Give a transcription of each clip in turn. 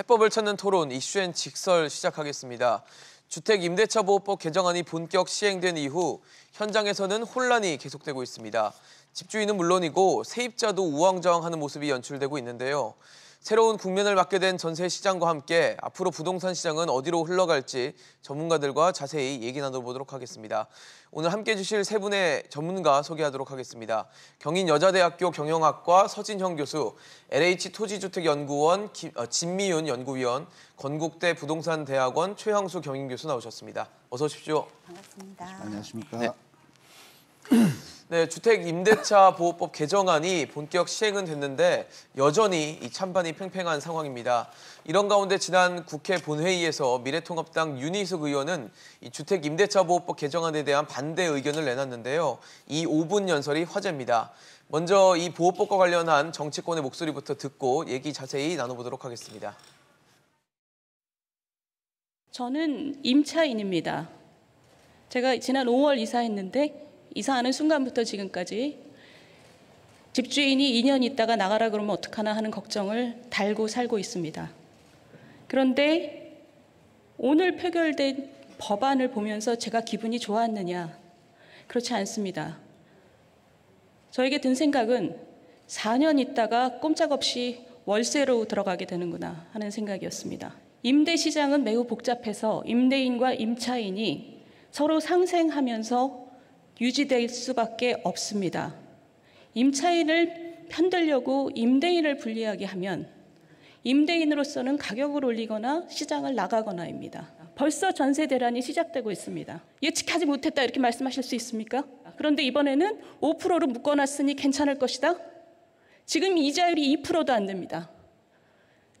해법을 찾는 토론 이슈앤 직설 시작하겠습니다. 주택 임대차 보호법 개정안이 본격 시행된 이후 현장에서는 혼란이 계속되고 있습니다. 집주인은 물론이고 세입자도 우왕좌왕하는 모습이 연출되고 있는데요. 새로운 국면을 맞게 된 전세 시장과 함께 앞으로 부동산 시장은 어디로 흘러갈지 전문가들과 자세히 얘기 나눠보도록 하겠습니다. 오늘 함께해 주실 세 분의 전문가 소개하도록 하겠습니다. 경인여자대학교 경영학과 서진형 교수, LH 토지주택연구원 김, 어, 진미윤 연구위원, 건국대 부동산대학원 최형수 경인 교수 나오셨습니다. 어서 오십시오. 반갑습니다. 안녕하십니까. 네. 네, 주택 임대차 보호법 개정안이 본격 시행은 됐는데 여전히 찬반이 팽팽한 상황입니다. 이런 가운데 지난 국회 본회의에서 미래통합당 윤희숙 의원은 주택 임대차 보호법 개정안에 대한 반대 의견을 내놨는데요. 이 5분 연설이 화제입니다. 먼저 이 보호법과 관련한 정치권의 목소리부터 듣고 얘기 자세히 나눠보도록 하겠습니다. 저는 임차인입니다. 제가 지난 5월 이사했는데 이사하는 순간부터 지금까지 집주인이 2년 있다가 나가라 그러면 어떡하나 하는 걱정을 달고 살고 있습니다. 그런데 오늘 표결된 법안을 보면서 제가 기분이 좋았느냐? 그렇지 않습니다. 저에게 든 생각은 4년 있다가 꼼짝없이 월세로 들어가게 되는구나 하는 생각이었습니다. 임대 시장은 매우 복잡해서 임대인과 임차인이 서로 상생하면서 유지될 수밖에 없습니다. 임차인을 편들려고 임대인을 불리하게 하면 임대인으로서는 가격을 올리거나 시장을 나가거나입니다. 벌써 전세 대란이 시작되고 있습니다. 예측하지 못했다 이렇게 말씀하실 수 있습니까? 그런데 이번에는 5%로 묶어놨으니 괜찮을 것이다. 지금 이자율이 2%도 안 됩니다.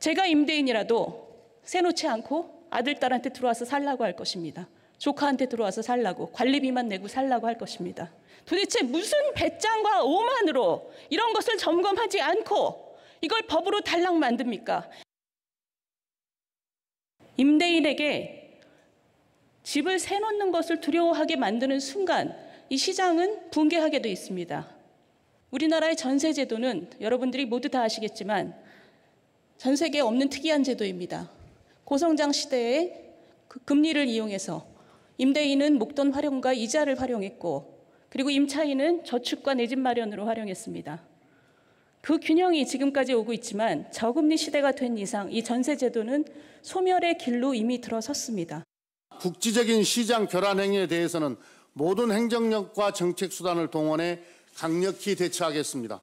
제가 임대인이라도 세놓지 않고 아들 딸한테 들어와서 살라고 할 것입니다. 조카한테 들어와서 살라고 관리비만 내고 살라고 할 것입니다. 도대체 무슨 배짱과 오만으로 이런 것을 점검하지 않고 이걸 법으로 달랑 만듭니까? 임대인에게 집을 세놓는 것을 두려워하게 만드는 순간 이 시장은 붕괴하게 돼 있습니다. 우리나라의 전세 제도는 여러분들이 모두 다 아시겠지만 전 세계에 없는 특이한 제도입니다. 고성장 시대에 그 금리를 이용해서 임대인은 목돈 활용과 이자를 활용했고 그리고 임차인은 저축과 내집 마련으로 활용했습니다. 그 균형이 지금까지 오고 있지만 저금리 시대가 된 이상 이 전세 제도는 소멸의 길로 이미 들어섰습니다. 국지적인 시장 결란 행위에 대해서는 모든 행정력과 정책 수단을 동원해 강력히 대처하겠습니다.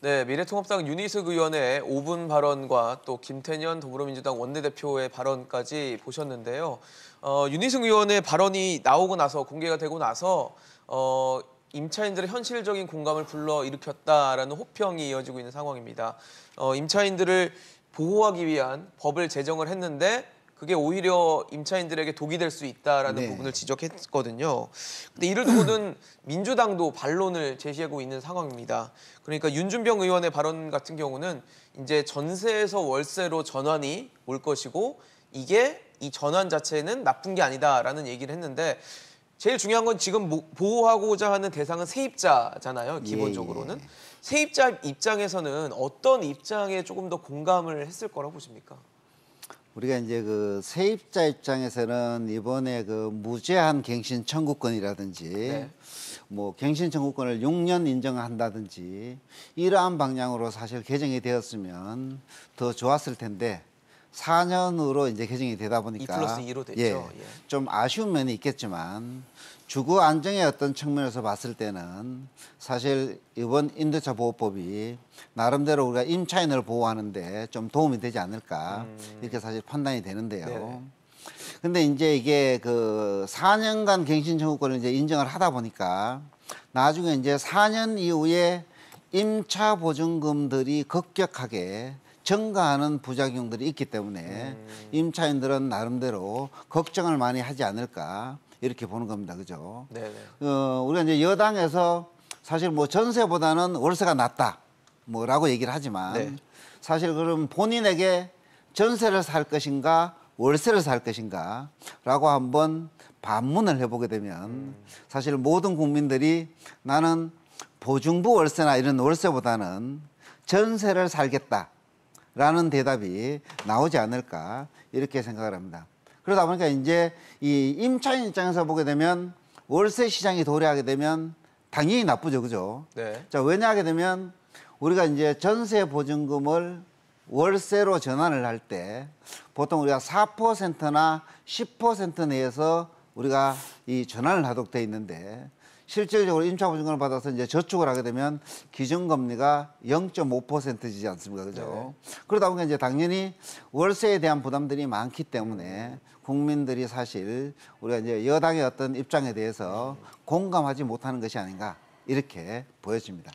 네, 미래통합당 윤희숙 의원의 5분 발언과 또 김태년 더불어민주당 원내대표의 발언까지 보셨는데요. 어, 윤희숙 의원의 발언이 나오고 나서 공개가 되고 나서 어, 임차인들의 현실적인 공감을 불러일으켰다라는 호평이 이어지고 있는 상황입니다. 어, 임차인들을 보호하기 위한 법을 제정을 했는데 그게 오히려 임차인들에게 독이 될 수 있다라는 네. 부분을 지적했거든요. 근데 이를 두고는 민주당도 반론을 제시하고 있는 상황입니다. 그러니까 윤준병 의원의 발언 같은 경우는 이제 전세에서 월세로 전환이 올 것이고 이게 이 전환 자체는 나쁜 게 아니다라는 얘기를 했는데 제일 중요한 건 지금 보호하고자 하는 대상은 세입자잖아요. 예, 기본적으로는 예, 예. 세입자 입장에서는 어떤 입장에 조금 더 공감을 했을 거라고 보십니까? 우리가 이제 그 세입자 입장에서는 이번에 그 무제한 갱신 청구권이라든지 네. 뭐 갱신 청구권을 6년 인정한다든지 이러한 방향으로 사실 개정이 되었으면 더 좋았을 텐데 4년으로 이제 개정이 되다 보니까 2 플러스 2로 됐죠. 예, 예. 좀 아쉬운 면이 있겠지만 주거 안정의 어떤 측면에서 봤을 때는 사실 이번 임대차 보호법이 나름대로 우리가 임차인을 보호하는데 좀 도움이 되지 않을까 음. 이렇게 사실 판단이 되는데요. 네. 근데 이제 이게 그 4년간 갱신 청구권을 이제 인정을 하다 보니까 나중에 이제 4년 이후에 임차 보증금들이 급격하게 증가하는 부작용들이 있기 때문에 음. 임차인들은 나름대로 걱정을 많이 하지 않을까 이렇게 보는 겁니다. 그죠? 네, 네. 어, 우리가 이제 여당에서 사실 뭐 전세보다는 월세가 낫다. 뭐라고 얘기를 하지만 네. 사실 그럼 본인에게 전세를 살 것인가 월세를 살 것인가 라고 한번 반문을 해보게 되면 음. 사실 모든 국민들이 나는 보증부 월세나 이런 월세보다는 전세를 살겠다라는 대답이 나오지 않을까 이렇게 생각을 합니다. 그러다 보니까 이제 이 임차인 입장에서 보게 되면 월세 시장이 도래하게 되면 당연히 나쁘죠, 그죠? 네. 자, 왜냐하게 되면 우리가 이제 전세 보증금을 월세로 전환을 할 때 보통 우리가 4%나 10% 내에서 우리가 이 전환을 하도록 돼 있는데 실질적으로 임차 보증금을 받아서 이제 저축을 하게 되면 기준 금리가 0.5%지지 않습니까? 그죠? 네. 그러다 보니까 이제 당연히 월세에 대한 부담들이 많기 때문에 국민들이 사실 우리가 이제 여당의 어떤 입장에 대해서 공감하지 못하는 것이 아닌가 이렇게 보여집니다.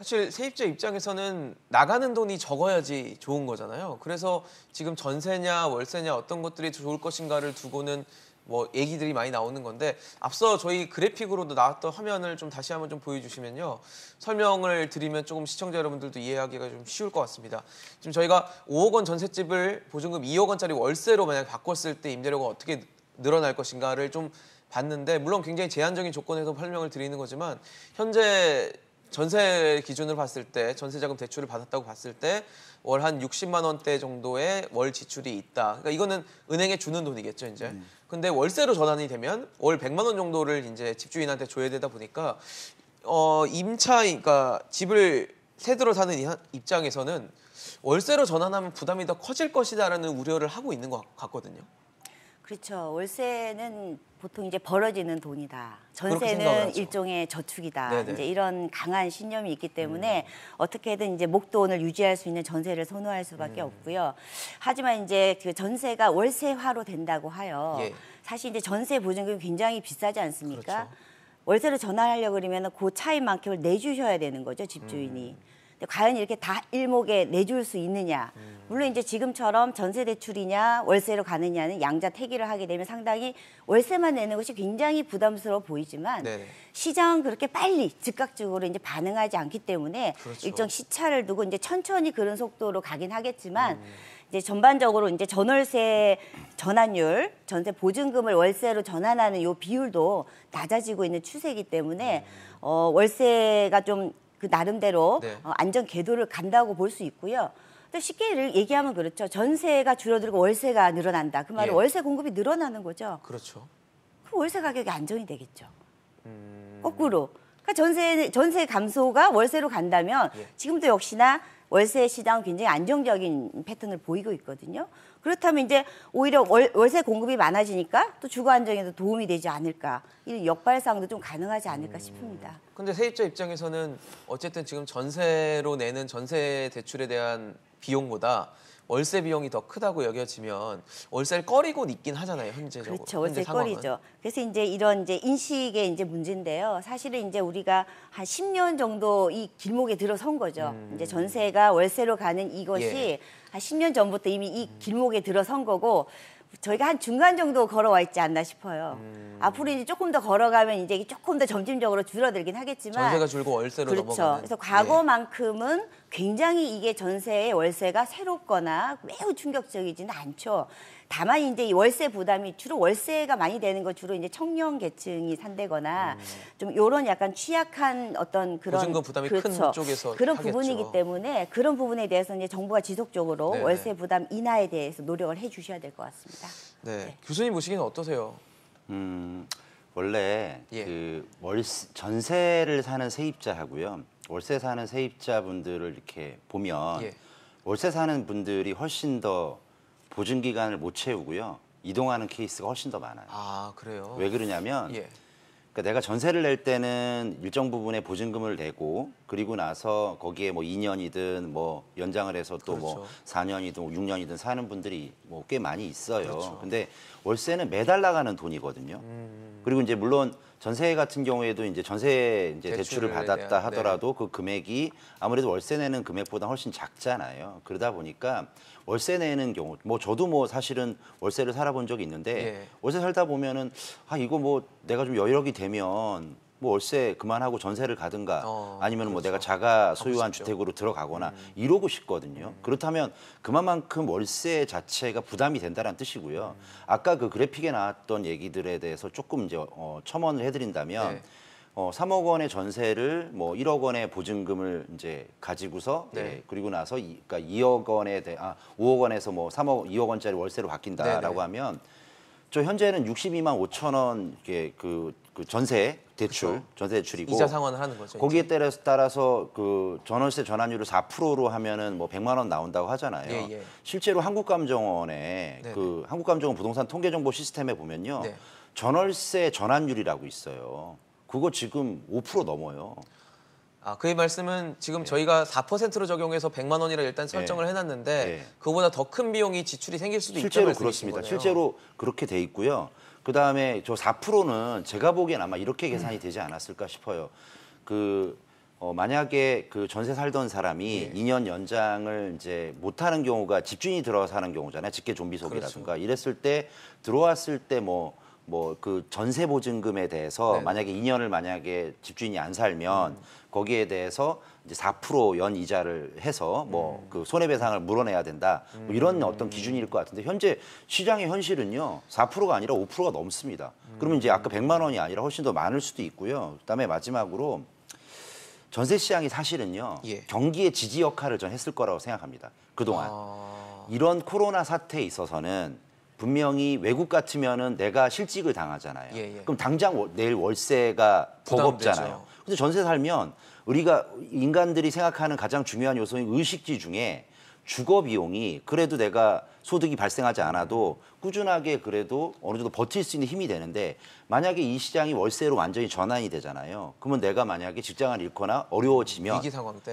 사실 세입자 입장에서는 나가는 돈이 적어야지 좋은 거잖아요. 그래서 지금 전세냐 월세냐 어떤 것들이 좋을 것인가를 두고는 뭐 얘기들이 많이 나오는 건데 앞서 저희 그래픽으로도 나왔던 화면을 좀 다시 한번 좀 보여주시면요 설명을 드리면 조금 시청자 여러분들도 이해하기가 좀 쉬울 것 같습니다 지금 저희가 5억 원 전셋집을 보증금 2억 원짜리 월세로 만약 바꿨을 때 임대료가 어떻게 늘어날 것인가를 좀 봤는데 물론 굉장히 제한적인 조건에서 설명을 드리는 거지만 현재 전세 기준으로 봤을 때 전세자금 대출을 받았다고 봤을 때 월 한 60만 원대 정도의 월 지출이 있다. 그러니까 이거는 은행에 주는 돈이겠죠, 이제. 음. 근데 월세로 전환이 되면 월 100만 원 정도를 이제 집주인한테 줘야 되다 보니까 어 임차 그러니까 집을 세 들어 사는 입장에서는 월세로 전환하면 부담이 더 커질 것이다라는 우려를 하고 있는 것 같거든요. 그렇죠. 월세는 보통 이제 벌어지는 돈이다. 전세는 일종의 저축이다. 네네. 네. 이제 이런 강한 신념이 있기 때문에 음. 어떻게든 이제 목돈을 유지할 수 있는 전세를 선호할 수밖에 음. 없고요. 하지만 이제 그 전세가 월세화로 된다고 하여 예. 사실 이제 전세 보증금이 굉장히 비싸지 않습니까? 그렇죠. 월세로 전환하려 고 그러면 그 차이만큼을 내주셔야 되는 거죠 집주인이. 음. 과연 이렇게 다 일목에 내줄 수 있느냐. 물론 이제 지금처럼 전세 대출이냐 월세로 가느냐는 양자 태기를 하게 되면 상당히 월세만 내는 것이 굉장히 부담스러워 보이지만 네네. 시장은 그렇게 빨리 즉각적으로 이제 반응하지 않기 때문에 그렇죠. 일정 시차를 두고 이제 천천히 그런 속도로 가긴 하겠지만 음. 이제 전반적으로 이제 전월세 전환율, 전세 보증금을 월세로 전환하는 요 비율도 낮아지고 있는 추세이기 때문에 음. 어, 월세가 좀그 나름대로 네. 어, 안전 궤도를 간다고 볼 수 있고요. 또 쉽게 얘기하면 그렇죠. 전세가 줄어들고 월세가 늘어난다. 그 말은 예. 월세 공급이 늘어나는 거죠. 그렇죠. 그럼 월세 가격이 안정이 되겠죠. 음... 거꾸로. 그러니까 전세 전세 감소가 월세로 간다면 예. 지금도 역시나 월세 시장 굉장히 안정적인 패턴을 보이고 있거든요. 그렇다면 이제 오히려 월, 월세 공급이 많아지니까 또 주거 안정에도 도움이 되지 않을까. 이런 역발상도 좀 가능하지 않을까 음. 싶습니다. 근데 세입자 입장에서는 어쨌든 지금 전세로 내는 전세 대출에 대한 비용보다 월세 비용이 더 크다고 여겨지면 월세를 꺼리고 있긴 하잖아요 현재적으로. 그렇죠 월세 꺼리죠. 그래서 이제 이런 이제 인식의 이제 문제인데요. 사실은 이제 우리가 한 10년 정도 이 길목에 들어선 거죠. 음. 이제 전세가 월세로 가는 이것이 예. 한 10년 전부터 이미 이 길목에 들어선 거고. 저희가 한 중간 정도 걸어와 있지 않나 싶어요. 음. 앞으로 이제 조금 더 걸어가면 이제 조금 더 점진적으로 줄어들긴 하겠지만 전세가 줄고 월세로 그렇죠. 넘어가는 그래서 예. 과거만큼은 굉장히 이게 전세의 월세가 새롭거나 매우 충격적이지는 않죠. 다만 이제 월세 부담이 주로 월세가 많이 되는 거 주로 이제 청년 계층이 산대거나 음. 좀 요런 약간 취약한 어떤 그런 보증금 부담이 그렇죠. 큰 쪽에서 그런 하겠죠. 부분이기 때문에 그런 부분에 대해서 이제 정부가 지속적으로 네네. 월세 부담 인하에 대해서 노력을 해 주셔야 될 것 같습니다. 네. 네. 교수님 보시기는 어떠세요? 음. 원래 예. 그 월세, 전세를 사는 세입자하고요. 월세 사는 세입자분들을 이렇게 보면 예. 월세 사는 분들이 훨씬 더 보증 기간을 못 채우고요. 이동하는 케이스가 훨씬 더 많아요. 아, 그래요? 왜 그러냐면 예. 그러니까 내가 전세를 낼 때는 일정 부분의 보증금을 내고 그리고 나서 거기에 뭐 2년이든 뭐 연장을 해서 또뭐 그렇죠. 4년이든 6년이든 사는 분들이 뭐 꽤 많이 있어요. 그렇죠. 근데 월세는 매달 나가는 돈이거든요. 음, 음, 음... 그리고 이제 물론 전세 같은 경우에도 이제 전세 이제 대출을, 대출을 받았다 네. 하더라도 네. 그 금액이 아무래도 월세 내는 금액보다 훨씬 작잖아요. 그러다 보니까 월세 내는 경우 뭐 저도 뭐 사실은 월세를 살아본 적이 있는데 예. 월세 살다 보면은 아 이거 뭐 내가 좀 여력이 유 되면 뭐 월세 그만하고 전세를 가든가 어, 아니면 그렇죠. 뭐 내가 그렇죠. 자가 소유한 주택으로 들어가거나 음. 이러고 싶거든요. 음. 그렇다면 그만큼 월세 자체가 부담이 된다는 뜻이고요. 음. 아까 그 그래픽에 나왔던 얘기들에 대해서 조금 이제 어, 첨언을 해드린다면 네. 어, 3억 원의 전세를 뭐 1억 원의 보증금을 이제 가지고서 네. 예, 그리고 나서 이, 그러니까 2억 원에 대, 아 5억 원에서 뭐 3억 2억 원짜리 월세로 바뀐다라고 네, 네. 하면 저 현재는 62만 5천 원 이게 그, 그 전세 대출 그쵸. 전세 대출이고 이자 상환을 하는 거죠. 거기에 따라서 따라서 그 전월세 전환율을 4%로 하면은 뭐 100만 원 나온다고 하잖아요. 예, 예. 실제로 한국감정원의 네그 네. 한국감정원 부동산 통계 정보 시스템에 보면요. 네. 전월세 전환율이라고 있어요. 그거 지금 5% 넘어요. 아, 그의 말씀은 지금 예. 저희가 4%로 적용해서 100만 원이라 일단 예. 설정을 예. 해놨는데 예. 그보다 더 큰 비용이 지출이 생길 수도 있다 실제로 그렇습니다. 실제로 그렇게 돼 있고요. 그 다음에 저 4%는 제가 보기엔 아마 이렇게 음. 계산이 음. 되지 않았을까 싶어요. 그 어, 만약에 그 전세 살던 사람이 예. 2년 연장을 이제 못하는 경우가 집주인이 들어와서 하는 경우잖아요. 직계 좀비 소이라든가 그렇죠. 이랬을 때 들어왔을 때뭐 뭐그 전세 보증금에 대해서 네. 만약에 2년을 만약에 집주인이 안 살면 음. 거기에 대해서 이제 4%연 이자를 해서 뭐그 음. 그 손해배상을 물어내야 된다 뭐 이런 음. 어떤 기준일 것 같은데 현재 시장의 현실은요 4%가 아니라 5%가 넘습니다. 음. 그러면 이제 아까 100만 원이 아니라 훨씬 더 많을 수도 있고요. 그다음에 마지막으로 전세 시장이 사실은요 예. 경기의 지지 역할을 전 했을 거라고 생각합니다. 그동안 아... 이런 코로나 사태에 있어서는 분명히 외국 같으면은 내가 실직을 당하잖아요. 예, 예. 그럼 당장 월, 내일 월세가 버겁잖아요. 근데 전세 살면 우리가 인간들이 생각하는 가장 중요한 요소인 의식지 중에 주거 비용이 그래도 내가 소득이 발생하지 않아도 꾸준하게 그래도 어느 정도 버틸 수 있는 힘이 되는데 만약에 이 시장이 월세로 완전히 전환이 되잖아요. 그러면 내가 만약에 직장을 잃거나 어려워지면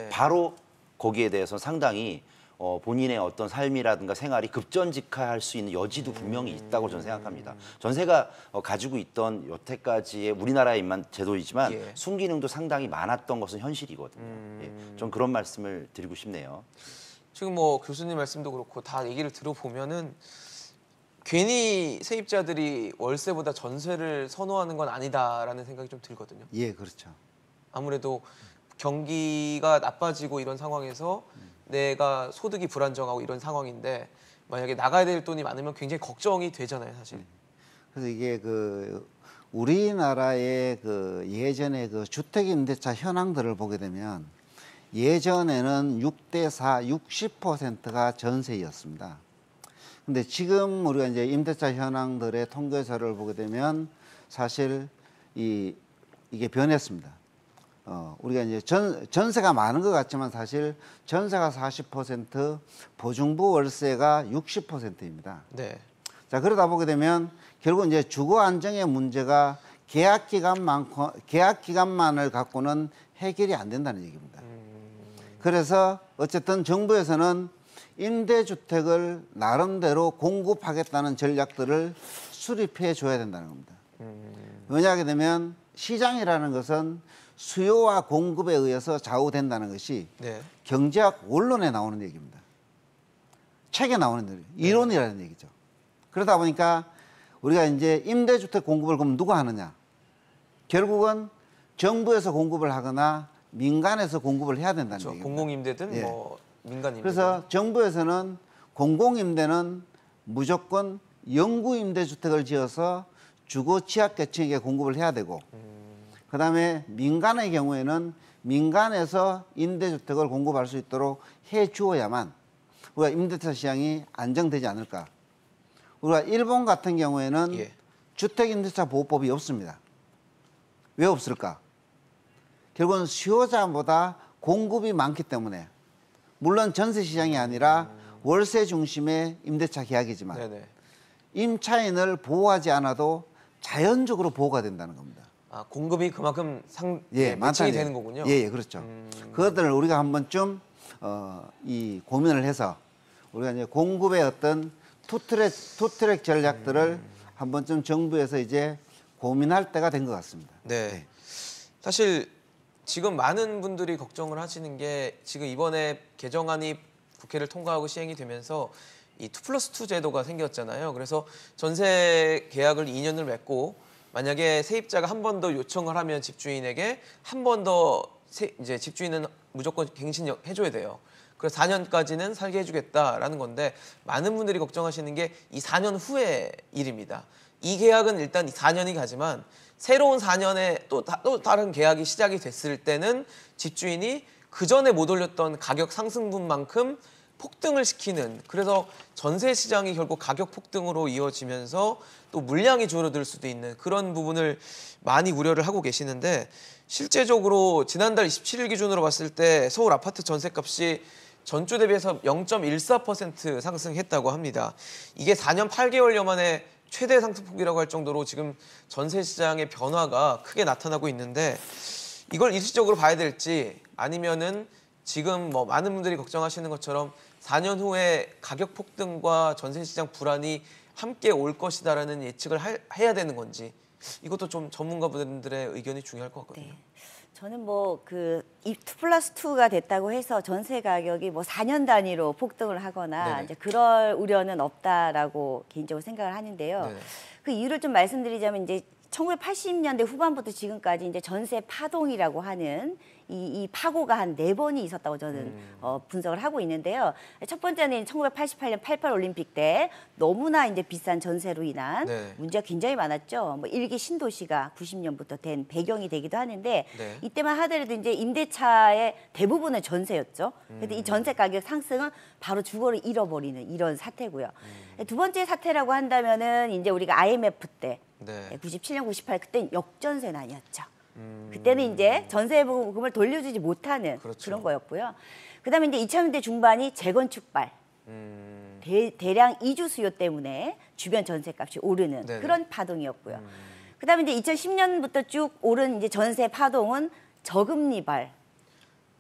바로 거기에 대해서 상당히 어, 본인의 어떤 삶이라든가 생활이 급전직하할 수 있는 여지도 분명히 있다고 저는 생각합니다. 전세가 어, 가지고 있던 여태까지의 우리나라에만 제도이지만 예. 순기능도 상당히 많았던 것은 현실이거든요. 예, 음. 좀 그런 말씀을 드리고 싶네요. 지금 뭐 교수님 말씀도 그렇고 다 얘기를 들어보면은 괜히 세입자들이 월세보다 전세를 선호하는 건 아니다라는 생각이 좀 들거든요. 예, 그렇죠. 아무래도 경기가 나빠지고 이런 상황에서 음. 내가 소득이 불안정하고 이런 상황인데 만약에 나가야 될 돈이 많으면 굉장히 걱정이 되잖아요, 사실. 음. 그래서 이게 그 우리나라의 그 예전에 그 주택 임대차 현황들을 보게 되면 예전에는 6대 4, 60%가 전세였습니다. 근데 지금 우리가 이제 임대차 현황들의 통계서를 보게 되면 사실 이 이게 변했습니다. 어, 우리가 이제 전, 전세가 많은 것 같지만 사실 전세가 40% 보증부 월세가 60%입니다. 네. 자, 그러다 보게 되면 결국 이제 주거 안정의 문제가 계약 기간만 계약 기간만을 갖고는 해결이 안 된다는 얘기입니다. 음. 그래서 어쨌든 정부에서는 임대주택을 나름대로 공급하겠다는 전략들을 수립해 줘야 된다는 겁니다. 음. 왜냐하게 되면 시장이라는 것은 수요와 공급에 의해서 좌우된다는 것이 네. 경제학 원론에 나오는 얘기입니다. 책에 나오는 얘기, 네. 이론이라는 얘기죠. 그러다 보니까 우리가 이제 임대주택 공급을 그럼 누가 하느냐? 결국은 정부에서 공급을 하거나 민간에서 공급을 해야 된다는 그렇죠. 얘기입 공공임대든 예. 뭐 민간임대. 그래서 정부에서는 공공임대는 무조건 영구임대주택을 지어서 주거 취약계층에게 공급을 해야 되고 음. 그 다음에 민간의 경우에는 민간에서 임대주택을 공급할 수 있도록 해 주어야만 우리가 임대차 시장이 안정되지 않을까. 우리가 일본 같은 경우에는 예. 주택임대차 보호법이 없습니다. 왜 없을까? 결국은 수요자보다 공급이 많기 때문에 물론 전세 시장이 아니라 월세 중심의 임대차 계약이지만 네네. 임차인을 보호하지 않아도 자연적으로 보호가 된다는 겁니다. 아, 공급이 그만큼 상 예, 많이 예, 되는 거군요. 예, 예 그렇죠. 음... 그것들을 우리가 한번쯤 어, 이 고민을 해서 우리가 이제 공급의 어떤 투트랙 투트랙 전략들을 음... 한번쯤 정부에서 이제 고민할 때가 된 것 같습니다. 네. 네. 사실 지금 많은 분들이 걱정을 하시는 게 지금 이번에 개정안이 국회를 통과하고 시행이 되면서 이투 플러스 투 제도가 생겼잖아요. 그래서 전세 계약을 2년을 맺고 만약에 세입자가 한 번 더 요청을 하면 집주인에게 한 번 더 이제 집주인은 무조건 갱신 해줘야 돼요. 그래서 4년까지는 살게 해주겠다라는 건데 많은 분들이 걱정하시는 게 이 4년 후의 일입니다. 이 계약은 일단 4년이 가지만 새로운 4년에 또, 다, 또 다른 계약이 시작이 됐을 때는 집주인이 그 전에 못 올렸던 가격 상승분만큼 폭등을 시키는 그래서 전세 시장이 결국 가격 폭등으로 이어지면서 또 물량이 줄어들 수도 있는 그런 부분을 많이 우려를 하고 계시는데 실제적으로 지난달 27일 기준으로 봤을 때 서울 아파트 전세값이 전주 대비해서 0.14% 상승했다고 합니다. 이게 4년 8개월여 만에 최대 상승폭이라고 할 정도로 지금 전세 시장의 변화가 크게 나타나고 있는데 이걸 일시적으로 봐야 될지 아니면은 지금 뭐 많은 분들이 걱정하시는 것처럼 4년 후에 가격 폭등과 전세 시장 불안이 함께 올 것이다라는 예측을 할, 해야 되는 건지 이것도 좀 전문가분들의 의견이 중요할 것 같거든요. 네. 저는 뭐 그 2 플러스 2가 됐다고 해서 전세 가격이 뭐 4년 단위로 폭등을 하거나 네네. 이제 그럴 우려는 없다라고 개인적으로 생각을 하는데요. 네네. 그 이유를 좀 말씀드리자면 이제 1980년대 후반부터 지금까지 이제 전세 파동이라고 하는 이, 이 파고가 한 네 번이 있었다고 저는 음. 어, 분석을 하고 있는데요. 첫 번째는 1988년 88 올림픽 때 너무나 이제 비싼 전세로 인한 네. 문제가 굉장히 많았죠. 뭐 일기 신도시가 90년부터 된 배경이 되기도 하는데 네. 이때만 하더라도 이제 임대차의 대부분은 전세였죠. 근데 음. 이 전세 가격 상승은 바로 주거를 잃어버리는 이런 사태고요. 음. 두 번째 사태라고 한다면은 이제 우리가 IMF 때 네. 97년 98 그때 역전세 난이었죠. 음. 그때는 이제 전세보금을 돌려주지 못하는 그렇죠. 그런 거였고요. 그다음에 이제 2000년대 중반이 재건축발. 음... 대, 량 이주 수요 때문에 주변 전세값이 오르는 네네. 그런 파동이었고요. 음... 그다음에 이제 2010년부터 쭉 오른 이제 전세 파동은 저금리발.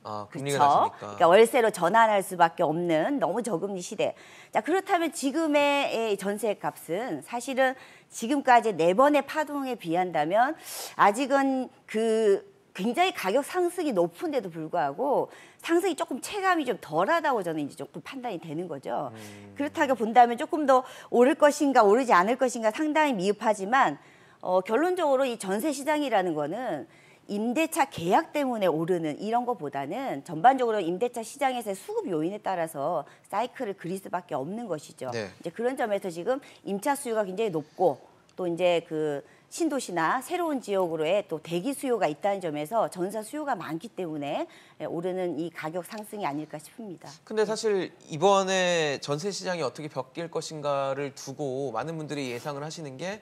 아, 그렇죠. 그러니까 월세로 전환할 수밖에 없는 너무 저금리 시대. 자, 그렇다면 지금의 전세 값은 사실은 지금까지 네 번의 파동에 비한다면 아직은 그 굉장히 가격 상승이 높은데도 불구하고 상승이 조금 체감이 좀 덜하다고 저는 이제 조금 판단이 되는 거죠. 음. 그렇다고 본다면 조금 더 오를 것인가 오르지 않을 것인가 상당히 미흡하지만 어, 결론적으로 이 전세 시장이라는 거는 임대차 계약 때문에 오르는 이런 것보다는 전반적으로 임대차 시장에서의 수급 요인에 따라서 사이클을 그릴 수밖에 없는 것이죠. 네. 이제 그런 점에서 지금 임차 수요가 굉장히 높고 또 이제 그 신도시나 새로운 지역으로의 또 대기 수요가 있다는 점에서 전사 수요가 많기 때문에 오르는 이 가격 상승이 아닐까 싶습니다. 근데 네. 사실 이번에 전세 시장이 어떻게 바길 것인가를 두고 많은 분들이 예상을 하시는 게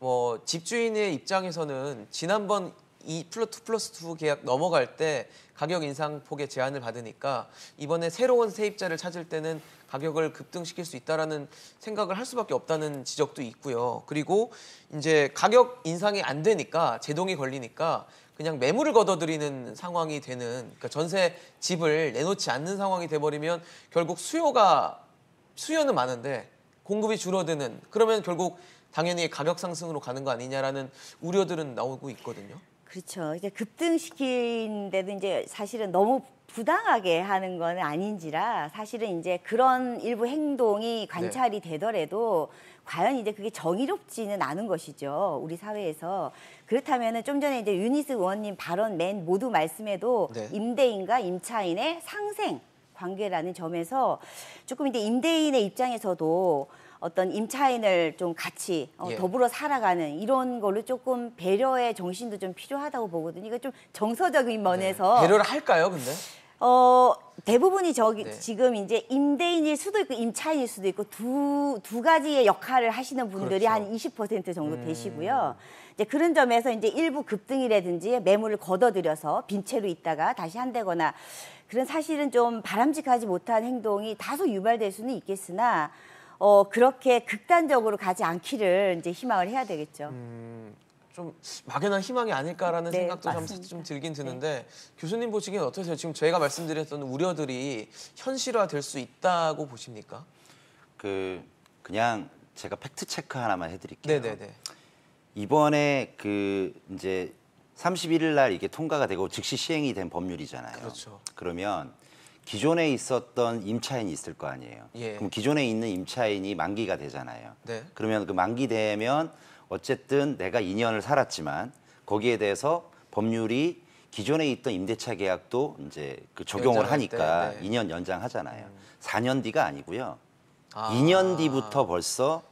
뭐 집주인의 입장에서는 지난번 이 플러스 플러스 투 계약 넘어갈 때 가격 인상 폭의 제한을 받으니까 이번에 새로운 세입자를 찾을 때는 가격을 급등시킬 수 있다라는 생각을 할 수밖에 없다는 지적도 있고요. 그리고 이제 가격 인상이 안 되니까 제동이 걸리니까 그냥 매물을 걷어들이는 상황이 되는 그러니까 전세 집을 내놓지 않는 상황이 돼버리면 결국 수요가 수요는 많은데 공급이 줄어드는 그러면 결국 당연히 가격 상승으로 가는 거 아니냐라는 우려들은 나오고 있거든요. 그렇죠. 이제 급등시킨 데도 이제 사실은 너무 부당하게 하는 건 아닌지라 사실은 이제 그런 일부 행동이 네. 관찰이 네. 되더라도 과연 이제 그게 정의롭지는 않은 것이죠. 우리 사회에서. 그렇다면은 좀 전에 이제 유니스 의원님 발언 맨 모두 말씀에도 네. 임대인과 임차인의 상생 관계라는 점에서 조금 이제 임대인의 입장에서도 어떤 임차인을 좀 같이 어, 예. 더불어 살아가는 이런 걸로 조금 배려의 정신도 좀 필요하다고 보거든요. 이거 좀 정서적인 네. 면에서 네. 배려를 할까요, 근데? 어 대부분이 저기 네. 지금 이제 임대인일 수도 있고 임차인일 수도 있고 두두 두 가지의 역할을 하시는 분들이 그렇죠. 한20% 정도 음. 되시고요. 이제 그런 점에서 이제 일부 급등이라든지 매물을 걷어들여서 빈 채로 있다가 다시 한대거나 그런 사실은 좀 바람직하지 못한 행동이 다소 유발될 수는 있겠으나 어, 그렇게 극단적으로 가지 않기를 이제 희망을 해야 되겠죠. 음, 좀 막연한 희망이 아닐까라는 네, 생각도 좀, 좀, 들긴 네. 드는데 네. 교수님 보시기엔 어떠세요? 지금 저희가 말씀드렸던 우려들이 현실화될 수 있다고 보십니까? 그 그냥 제가 팩트 체크 하나만 해드릴게요. 네네네. 이번에 그 이제 31일 날 이게 통과가 되고 즉시 시행이 된 법률이잖아요. 그렇죠. 그러면 기존에 있었던 임차인이 있을 거 아니에요. 예. 그럼 기존에 있는 임차인이 만기가 되잖아요. 네. 그러면 그 만기 되면 어쨌든 내가 2년을 살았지만 거기에 대해서 법률이 기존에 있던 임대차 계약도 이제 그 적용을 하니까 때, 네. 2년 연장하잖아요. 음. 4년 뒤가 아니고요. 아. 2년 뒤부터 벌써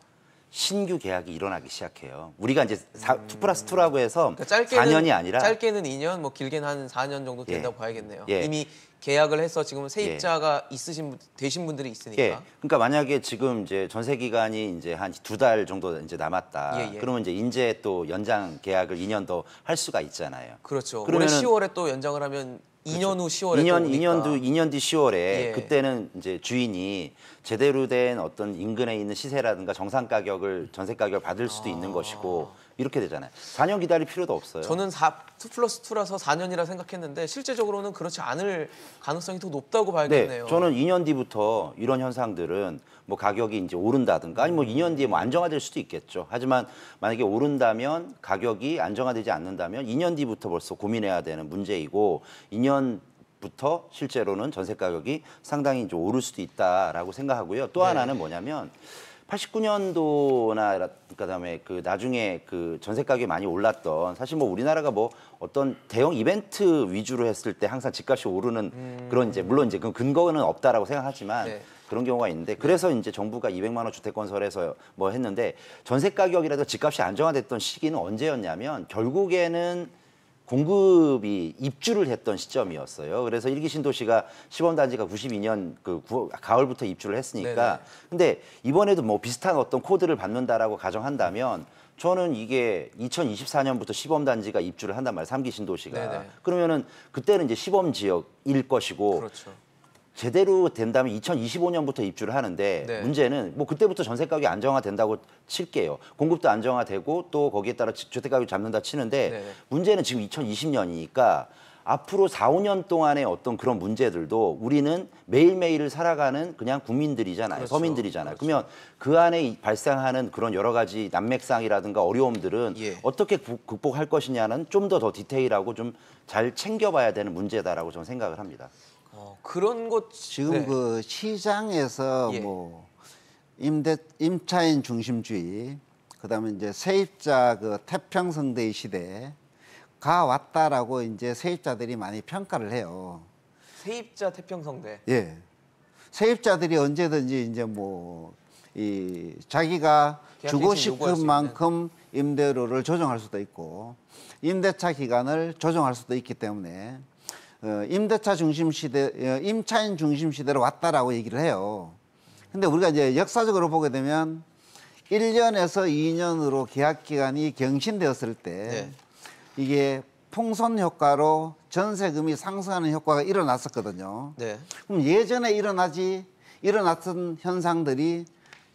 신규 계약이 일어나기 시작해요. 우리가 이제 사, 음. 2 플러스 2라고 해서 그러니까 짧게는, 4년이 아니라 짧게는 2년, 뭐 길게는 한 4년 정도 된다고 예. 봐야겠네요. 예. 이미 계약을 해서 지금 예. 세입자가 예. 있으신 되신 분들이 있으니까. 예. 그러니까 만약에 지금 이제 전세 기간이 이제 한 두 달 정도 이제 남았다. 예, 예, 그러면 이제 인제 또 연장 계약을 2년 더 할 수가 있잖아요. 그렇죠. 그러면 10월에 또 연장을 하면 2년 그렇죠. 후 10월에 2년 2년 뒤 2년 뒤 10월에 예. 그때는 이제 주인이 제대로 된 어떤 인근에 있는 시세라든가 정상 가격을 전세 가격을 받을 수도 아... 있는 것이고 아. 이렇게 되잖아요. 4년 기다릴 필요도 없어요. 저는 4 2 플러스 2라서 4년이라 생각했는데 실제적으로는 그렇지 않을 가능성이 더 높다고 봐야겠네요. 네, 저는 2년 뒤부터 이런 현상들은 뭐 가격이 이제 오른다든가 아니 뭐 2년 뒤에 뭐 안정화될 수도 있겠죠. 하지만 만약에 오른다면 가격이 안정화되지 않는다면 2년 뒤부터 벌써 고민해야 되는 문제이고 2년 부터 실제로는 전세 가격이 상당히 이제 오를 수도 있다라고 생각하고요. 또 네. 하나는 뭐냐면 89년도나 그러니까 그다음에 그 나중에 그 전세 가격이 많이 올랐던 사실 뭐 우리나라가 뭐 어떤 대형 이벤트 위주로 했을 때 항상 집값이 오르는 음... 그런 이제 물론 이제 그 근거는 없다라고 생각하지만 네. 그런 경우가 있는데 네. 그래서 이제 정부가 200만 원 주택 건설해서 뭐 했는데 전세 가격이라도 집값이 안정화됐던 시기는 언제였냐면 결국에는 공급이 입주를 했던 시점이었어요. 그래서 일기 신도시가 시범단지가 92년 그 9월, 가을부터 입주를 했으니까. 네네. 근데 이번에도 뭐 비슷한 어떤 코드를 받는다라고 가정한다면 저는 이게 2024년부터 시범단지가 입주를 한단 말이에요. 삼기 신도시가. 네네. 그러면은 그때는 이제 시범 지역일 것이고. 그렇죠. 제대로 된다면 2025년부터 입주를 하는데 네. 문제는 뭐 그때부터 전세 가격이 안정화된다고 칠게요. 공급도 안정화되고 또 거기에 따라 주택 가격 잡는다 치는데 네. 문제는 지금 2020년이니까 앞으로 4, 5년 동안의 어떤 그런 문제들도 우리는 매일매일을 살아가는 그냥 국민들이잖아요. 그렇죠. 서민들이잖아요. 그렇죠. 그러면 그 안에 발생하는 그런 여러 가지 난맥상이라든가 어려움들은 예. 어떻게 극복할 것이냐는 좀 더더 더 디테일하고 좀 잘 챙겨봐야 되는 문제다라고 저는 생각을 합니다. 어, 그런 것 지금 네. 그 시장에서 예. 뭐 임대 임차인 중심주의 그다음에 이제 세입자 그 태평성대의 시대 가 왔다라고 이제 세입자들이 많이 평가를 해요. 세입자 태평성대. 예. 세입자들이 언제든지 이제 뭐이 자기가 주고 싶은 만큼 임대료를 조정할 수도 있고 임대차 기간을 조정할 수도 있기 때문에 어, 임대차 중심 시대, 어, 임차인 중심 시대로 왔다라고 얘기를 해요. 근데 우리가 이제 역사적으로 보게 되면 1년에서 2년으로 계약 기간이 경신되었을 때 네. 이게 풍선 효과로 전세금이 상승하는 효과가 일어났었거든요. 네. 그럼 예전에 일어나지 일어났던 현상들이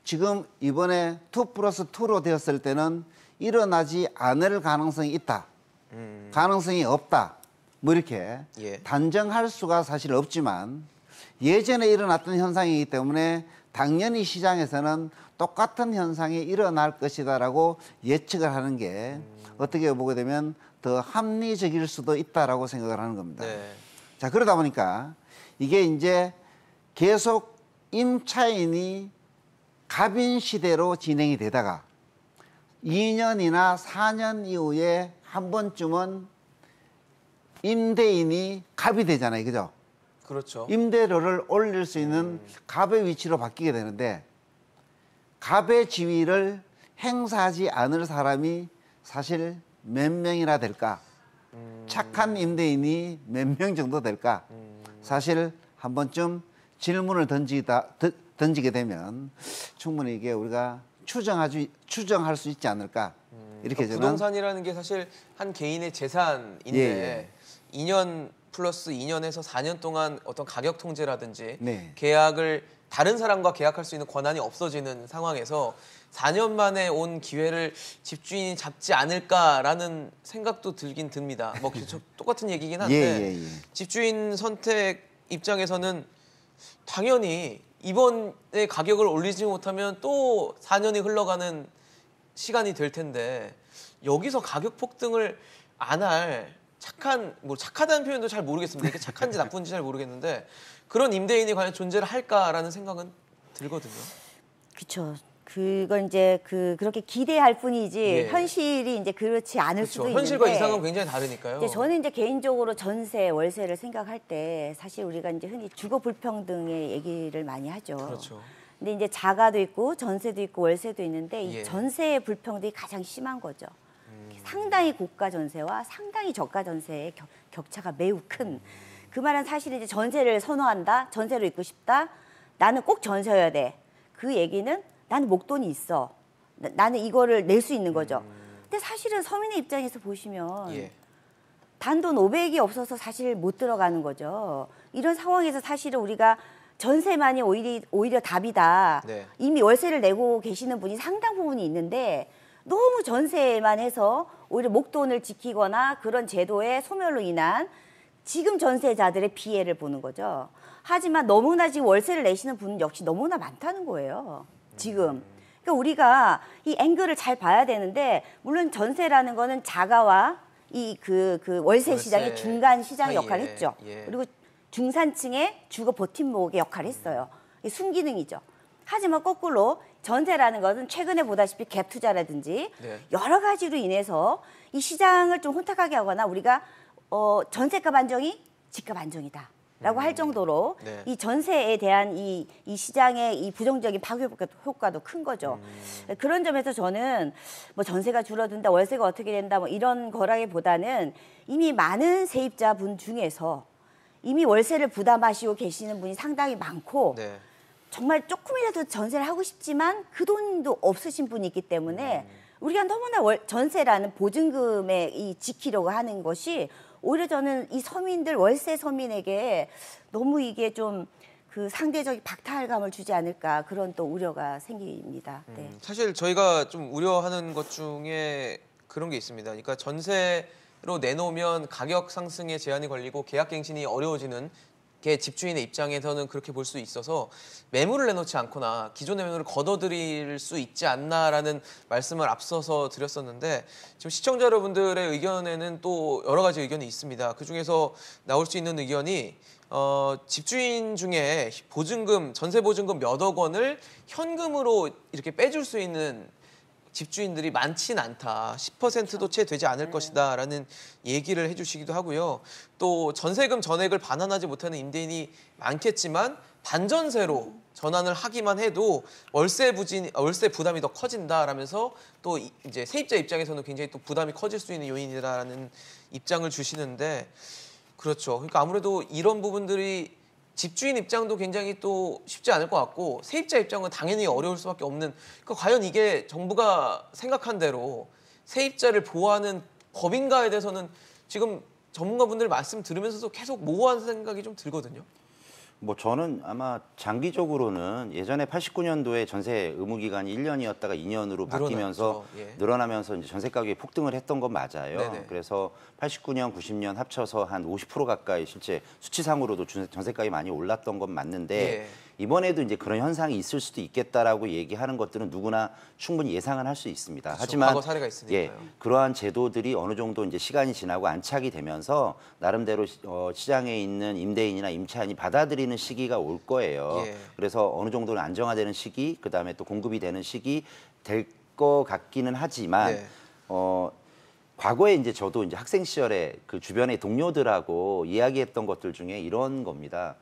지금 이번에 2 플러스 2로 되었을 때는 일어나지 않을 가능성이 있다. 음. 가능성이 없다. 뭐 이렇게 예. 단정할 수가 사실 없지만 예전에 일어났던 현상이기 때문에 당연히 시장에서는 똑같은 현상이 일어날 것이다라고 예측을 하는 게 어떻게 보게 되면 더 합리적일 수도 있다라고 생각을 하는 겁니다. 네. 자 그러다 보니까 이게 이제 계속 임차인이 갑인 시대로 진행이 되다가 2년이나 4년 이후에 한 번쯤은 임대인이 갑이 되잖아요. 그죠? 그렇죠. 임대료를 올릴 수 있는 갑의 위치로 바뀌게 되는데 갑의 지위를 행사하지 않을 사람이 사실 몇 명이나 될까? 음... 착한 임대인이 몇 명 정도 될까? 음... 사실 한 번쯤 질문을 던지다, 던지게 되면 충분히 이게 우리가 추정하지, 추정할 수 있지 않을까? 음. 이렇게 그러니까 는 부동산이라는 게 사실 한 개인의 재산인데 예, 예. 2년 플러스 2년에서 4년 동안 어떤 가격 통제라든지 네. 계약을 다른 사람과 계약할 수 있는 권한이 없어지는 상황에서 4년 만에 온 기회를 집주인이 잡지 않을까라는 생각도 들긴 듭니다. 뭐 똑같은 얘기긴 한데 예, 예, 예. 집주인 선택 입장에서는 당연히 이번에 가격을 올리지 못하면 또 4년이 흘러가는 시간이 될 텐데 여기서 가격 폭등을 안할 착한 뭐 착하다는 표현도 잘 모르겠습니다. 이게 착한지 나쁜지 잘 모르겠는데 그런 임대인이 과연 존재를 할까라는 생각은 들거든요. 그렇죠. 그건 이제 그 그렇게 기대할 뿐이지 예. 현실이 이제 그렇지 않을 그쵸. 수도 현실과 있는데 현실과 이상은 굉장히 다르니까요. 이제 저는 이제 개인적으로 전세, 월세를 생각할 때 사실 우리가 이제 흔히 주거 불평등의 얘기를 많이 하죠. 그렇죠. 근데 이제 자가도 있고 전세도 있고 월세도 있는데 이 예. 전세의 불평등이 가장 심한 거죠. 상당히 고가 전세와 상당히 저가 전세의 격, 격차가 매우 큰 그 말은 사실은 이제 전세를 선호한다. 전세로 있고 싶다. 나는 꼭 전세여야 돼. 그 얘기는 나는 목돈이 있어. 나, 는 이거를 낼 수 있는 거죠. 음. 근데 사실은 서민의 입장에서 보시면 예. 단돈 500이 없어서 사실 못 들어가는 거죠. 이런 상황에서 사실은 우리가 전세만이 오히려, 오히려 답이다. 네. 이미 월세를 내고 계시는 분이 상당 부분이 있는데 너무 전세만 해서 오히려 목돈을 지키거나 그런 제도의 소멸로 인한 지금 전세자들의 피해를 보는 거죠. 하지만 너무나 지금 월세를 내시는 분 역시 너무나 많다는 거예요. 지금. 그러니까 우리가 이 앵글을 잘 봐야 되는데 물론 전세라는 거는 자가와 이그그 그 월세, 시장의 중간 시장 역할을 했죠. 예. 그리고 중산층의 주거 버팀목의 역할을 했어요. 이 순기능이죠. 하지만 거꾸로 전세라는 것은 최근에 보다시피 갭 투자라든지 네. 여러 가지로 인해서 이 시장을 좀 혼탁하게 하거나 우리가 어, 전세가 반정이 집값 안정이다. 라고 할 음. 정도로 네. 이 전세에 대한 이, 이 시장의 이 부정적인 파괴 효과도 큰 거죠. 음. 그런 점에서 저는 뭐 전세가 줄어든다, 월세가 어떻게 된다, 뭐 이런 거라기보다는 이미 많은 세입자분 중에서 이미 월세를 부담하시고 계시는 분이 상당히 많고 네. 정말 조금이라도 전세를 하고 싶지만 그 돈도 없으신 분이기 있 때문에 음. 우리가 너무나 월, 전세라는 보증금에 이 지키려고 하는 것이 오히려 저는 이 서민들 월세 서민에게 너무 이게 좀 그 상대적인 박탈감을 주지 않을까 그런 또 우려가 생깁니다. 음, 네. 음, 사실 저희가 좀 우려하는 것 중에 그런 게 있습니다. 그러니까 전세 로 내놓으면 가격 상승에 제한이 걸리고 계약 갱신이 어려워지는 게 집주인의 입장에서는 그렇게 볼 수 있어서 매물을 내놓지 않거나 기존의 매물을 걷어들일 수 있지 않나라는 말씀을 앞서서 드렸었는데 지금 시청자 여러분들의 의견에는 또 여러 가지 의견이 있습니다. 그중에서 나올 수 있는 의견이 어, 집주인 중에 보증금, 전세 보증금 몇억 원을 현금으로 이렇게 빼줄 수 있는 집주인들이 많진 않다. 10%도 채 되지 않을 네. 것이다 라는 얘기를 해주시기도 하고요. 또 전세금 전액을 반환하지 못하는 임대인이 많겠지만 반전세로 전환을 하기만 해도 월세 부진 월세 부담이 더 커진다라면서 또 이제 세입자 입장에서는 굉장히 또 부담이 커질 수 있는 요인이라는 입장을 주시는데 그렇죠. 그러니까 아무래도 이런 부분들이 집주인 입장도 굉장히 또 쉽지 않을 것 같고 세입자 입장은 당연히 어려울 수밖에 없는 그러니까 과연 이게 정부가 생각한 대로 세입자를 보호하는 법인가에 대해서는 지금 전문가분들 말씀 들으면서도 계속 모호한 생각이 좀 들거든요. 뭐 저는 아마 장기적으로는 예전에 89년도에 전세 의무 기간이 1년이었다가 2년으로 바뀌면서 예. 늘어나면서 이제 전세 가격이 폭등을 했던 건 맞아요. 네네. 그래서 89년, 90년 합쳐서 한 50% 가까이 실제 수치상으로도 전세 가격이 많이 올랐던 건 맞는데 예. 이번에도 이제 그런 현상이 있을 수도 있겠다라고 얘기하는 것들은 누구나 충분히 예상을할 수 있습니다. 그렇 하지만 과거 사례가 있으니까요. 예, 그러한 제도들이 어느 정도 이제 시간이 지나고 안착이 되면서 나름대로 어, 시장에 있는 임대인이나 임차인이 받아들이는 시기가 올 거예요. 예. 그래서 어느 정도는 안정화되는 시기, 그다음에 또 공급이 되는 시기 될 것 같기는 하지만 예. 어 과거에 이제 저도 이제 학생 시절에 그 주변의 동료들하고 이야기했던 것들 중에 이런 겁니다.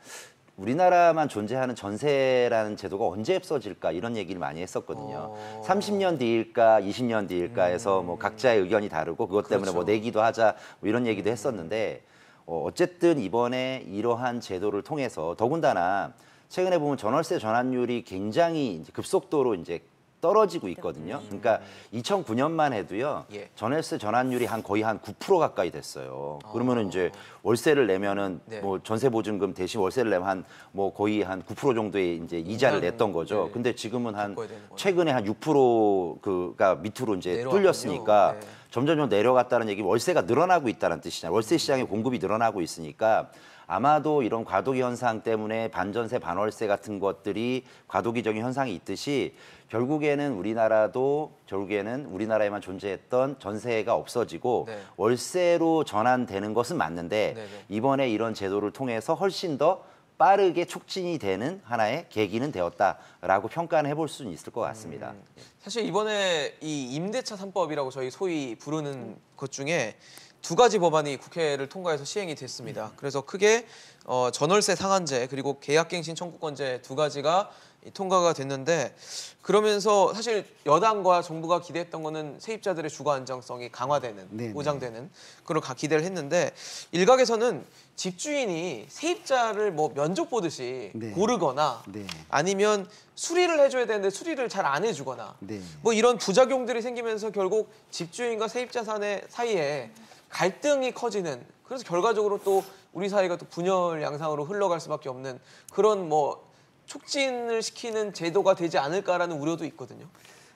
우리나라만 존재하는 전세라는 제도가 언제 없어질까 이런 얘기를 많이 했었거든요. 어... 30년 뒤일까 20년 뒤일까 해서 음. 뭐 각자의 의견이 다르고 그것 때문에 뭐 그렇죠. 뭐 내기도 하자 뭐 이런 얘기도 했었는데 어, 어쨌든 이번에 이러한 제도를 통해서 더군다나 최근에 보면 전월세 전환율이 굉장히 급속도로 이제 떨어지고 있거든요. 음. 그러니까 2009년만 해도요. 예. 전월세 전환율이 한 거의 한 9% 가까이 됐어요. 아. 그러면은 이제 월세를 내면은 네. 뭐 전세 보증금 대신 월세를 내면 한 뭐 거의 한 9% 정도의 이제 이자를 냈던 거죠. 네. 근데 지금은 한 최근에 한 6% 그가 밑으로 이제 뚫렸으니까 네. 점점점 내려갔다는 얘기 월세가 늘어나고 있다는 뜻이잖아요. 월세 시장의 공급이 늘어나고 있으니까 아마도 이런 과도기 현상 때문에 반전세 반월세 같은 것들이 과도기적인 현상이 있듯이 결국에는 우리나라도 결국에는 우리나라에만 존재했던 전세가 없어지고 네. 월세로 전환되는 것은 맞는데 네네. 네. 이번에 이런 제도를 통해서 훨씬 더 빠르게 촉진이 되는 하나의 계기는 되었다라고 평가를 해볼 수는 있을 것 같습니다. 음, 네. 사실 이번에 이 임대차 삼법이라고 저희 소위 부르는 것 중에 두 가지 법안이 국회를 통과해서 시행이 됐습니다. 음. 그래서 크게 어, 전월세 상한제 그리고 계약갱신 청구권제 두 가지가 통과가 됐는데 그러면서 사실 여당과 정부가 기대했던 거는 세입자들의 주거 안정성이 강화되는 네네. 네. 보장되는 그런 가 기대를 했는데 일각에서는 집주인이 세입자를 뭐 면접 보듯이 네. 고르거나 네. 아니면 수리를 해줘야 되는데 수리를 잘 안 해주거나 네. 뭐 이런 부작용들이 생기면서 결국 집주인과 세입자 사내 사이에 갈등이 커지는 그래서 결과적으로 또 우리 사회가 또 분열 양상으로 흘러갈 수밖에 없는 그런 뭐 촉진을 시키는 제도가 되지 않을까라는 우려도 있거든요.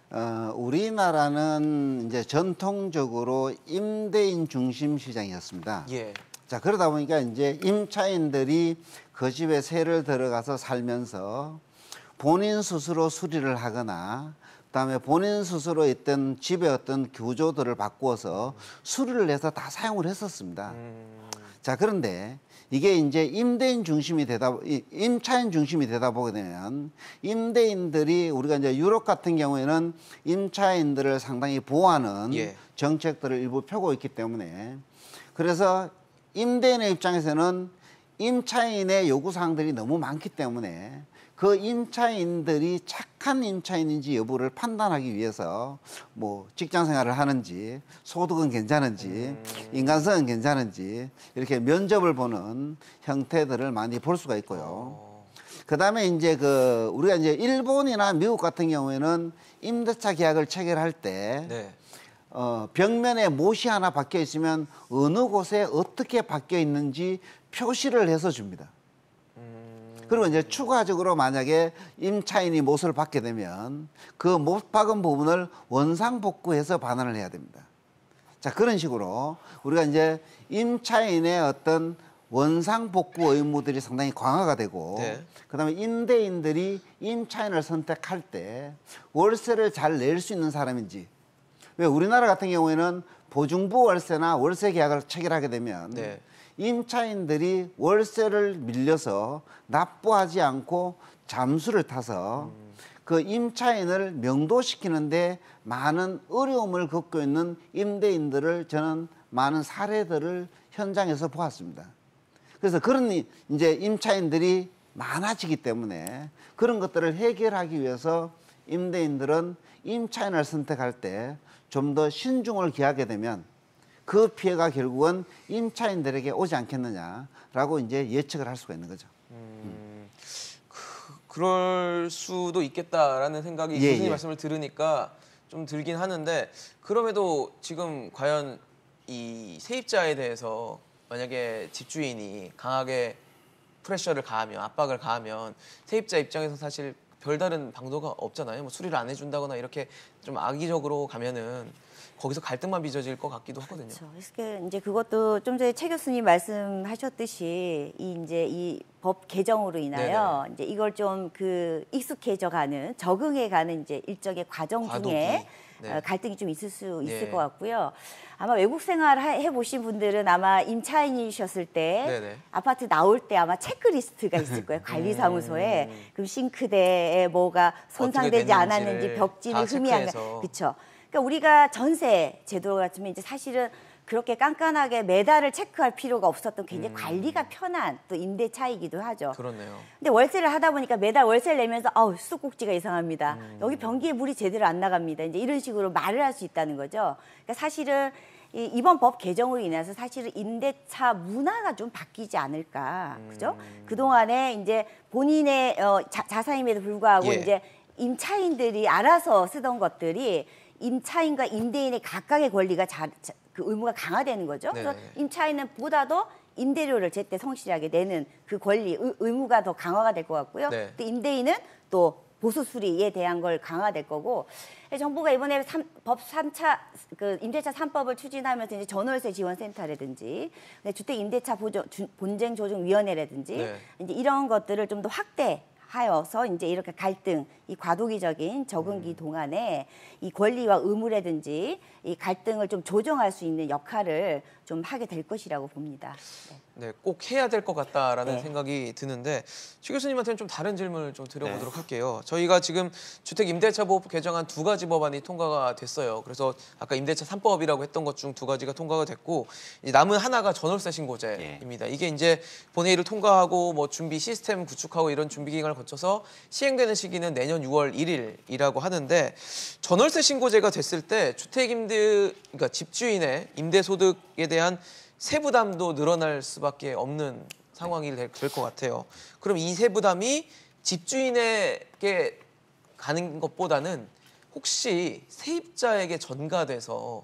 어, 우리나라는 이제 전통적으로 임대인 중심 시장이었습니다. 예. 자 그러다 보니까 이제 임차인들이 그 집에 세를 들어가서 살면서 본인 스스로 수리를 하거나 그다음에 본인 스스로 있던 집의 어떤 구조들을 바꾸어서 수리를 해서 다 사용을 했었습니다. 음... 자 그런데 이게 이제 임대인 중심이 되다 임차인 중심이 되다 보게 되면 임대인들이 우리가 이제 유럽 같은 경우에는 임차인들을 상당히 보호하는 예. 정책들을 일부 펴고 있기 때문에 그래서 임대인의 입장에서는 임차인의 요구 사항들이 너무 많기 때문에 그 임차인들이 착한 임차인인지 여부를 판단하기 위해서 뭐 직장 생활을 하는지 소득은 괜찮은지 음. 인간성은 괜찮은지 이렇게 면접을 보는 형태들을 많이 볼 수가 있고요. 어. 그다음에 이제 그 우리가 이제 일본이나 미국 같은 경우에는 임대차 계약을 체결할 때 네. 어, 벽면에 못이 하나 박혀 있으면 어느 곳에 어떻게 박혀 있는지 표시를 해서 줍니다. 그리고 이제 추가적으로 만약에 임차인이 못을 받게 되면 그 못 박은 부분을 원상복구해서 반환을 해야 됩니다. 자 그런 식으로 우리가 이제 임차인의 어떤 원상복구 의무들이 상당히 강화가 되고 네. 그다음에 임대인들이 임차인을 선택할 때 월세를 잘 낼 수 있는 사람인지 왜 우리나라 같은 경우에는 보증부 월세나 월세 계약을 체결하게 되면 네. 임차인들이 월세를 밀려서 납부하지 않고 잠수를 타서 그 임차인을 명도시키는데 많은 어려움을 겪고 있는 임대인들을 저는 많은 사례들을 현장에서 보았습니다. 그래서 그런 이제 임차인들이 많아지기 때문에 그런 것들을 해결하기 위해서 임대인들은 임차인을 선택할 때 좀 더 신중을 기하게 되면 그 피해가 결국은 임차인들에게 오지 않겠느냐라고 이제 예측을 할 수가 있는 거죠. 음, 그, 그럴 수도 있겠다라는 생각이 예, 교수님 예. 말씀을 들으니까 좀 들긴 하는데 그럼에도 지금 과연 이 세입자에 대해서 만약에 집주인이 강하게 프레셔를 가하면 압박을 가하면 세입자 입장에서 사실 별다른 방도가 없잖아요. 뭐 수리를 안 해준다거나 이렇게 좀 악의적으로 가면은 거기서 갈등만 빚어질 것 같기도 하거든요. 그렇죠. 그래서 이제 그것도 좀 전에 최 교수님 말씀하셨듯이 이 이제 이 법 개정으로 인하여 네네. 이제 이걸 좀 그 익숙해져가는 적응해가는 이제 일정의 과정 과도기. 중에 어, 네. 갈등이 좀 있을 수 있을 네. 것 같고요. 아마 외국 생활 해보신 분들은 아마 임차인이셨을 때 네네. 아파트 나올 때 아마 체크리스트가 있을 거예요. 관리사무소에. 음. 그럼 싱크대에 뭐가 손상되지 않았는지 벽지는 흠이 안 나. 그렇죠. 그러니까 우리가 전세 제도 같으면 이제 사실은 그렇게 깐깐하게 매달을 체크할 필요가 없었던 굉장히 음. 관리가 편한 또 임대차이기도 하죠. 그렇네요. 근데 월세를 하다 보니까 매달 월세를 내면서 아우 수도꼭지가 이상합니다. 음. 여기 변기에 물이 제대로 안 나갑니다. 이제 이런 식으로 말을 할 수 있다는 거죠. 그러니까 사실은 이, 이번 법 개정으로 인해서 사실은 임대차 문화가 좀 바뀌지 않을까. 그죠? 음. 그동안에 이제 본인의 어, 자, 자사임에도 불구하고 예. 이제 임차인들이 알아서 쓰던 것들이 임차인과 임대인의 각각의 권리가 자, 자, 그 의무가 강화되는 거죠. 네 그래서 임차인은 보다 더 임대료를 제때 성실하게 내는 그 권리 의, 의 무가더 강화가 될 것 같고요. 네. 또 임대인은 또 보수 수리에 대한 걸 강화될 거고 예, 정부가 이번에 3, 법 3차 그 임대차 3법을 추진하면서 이제 전월세 지원 센터라든지 네, 주택 임대차 보조, 주, 본쟁 조정 위원회라든지 네. 이제 이런 것들을 좀 더 확대 하여서 이제 이렇게 갈등, 이 과도기적인 적응기 음. 동안에 이 권리와 의무라든지 이 갈등을 좀 조정할 수 있는 역할을 좀 하게 될 것이라고 봅니다. 네, 네꼭 해야 될 것 같다라는 네. 생각이 드는데 최 교수님한테는 좀 다른 질문을 좀 드려보도록 네. 할게요. 저희가 지금 주택 임대차 보호법 개정안 두 가지 법안이 통과가 됐어요. 그래서 아까 임대차 삼법이라고 했던 것 중 두 가지가 통과가 됐고 남은 하나가 전월세 신고제입니다. 예. 이게 이제 본회의를 통과하고 뭐 준비 시스템 구축하고 이런 준비 기간을 거쳐서 시행되는 시기는 내년 6월 1일이라고 하는데 전월세 신고제가 됐을 때 주택 임대 그러니까 집주인의 임대 소득에 대한 세부담도 늘어날 수밖에 없는 상황이 될 것 같아요. 그럼 이 세부담이 집주인에게 가는 것보다는 혹시 세입자에게 전가돼서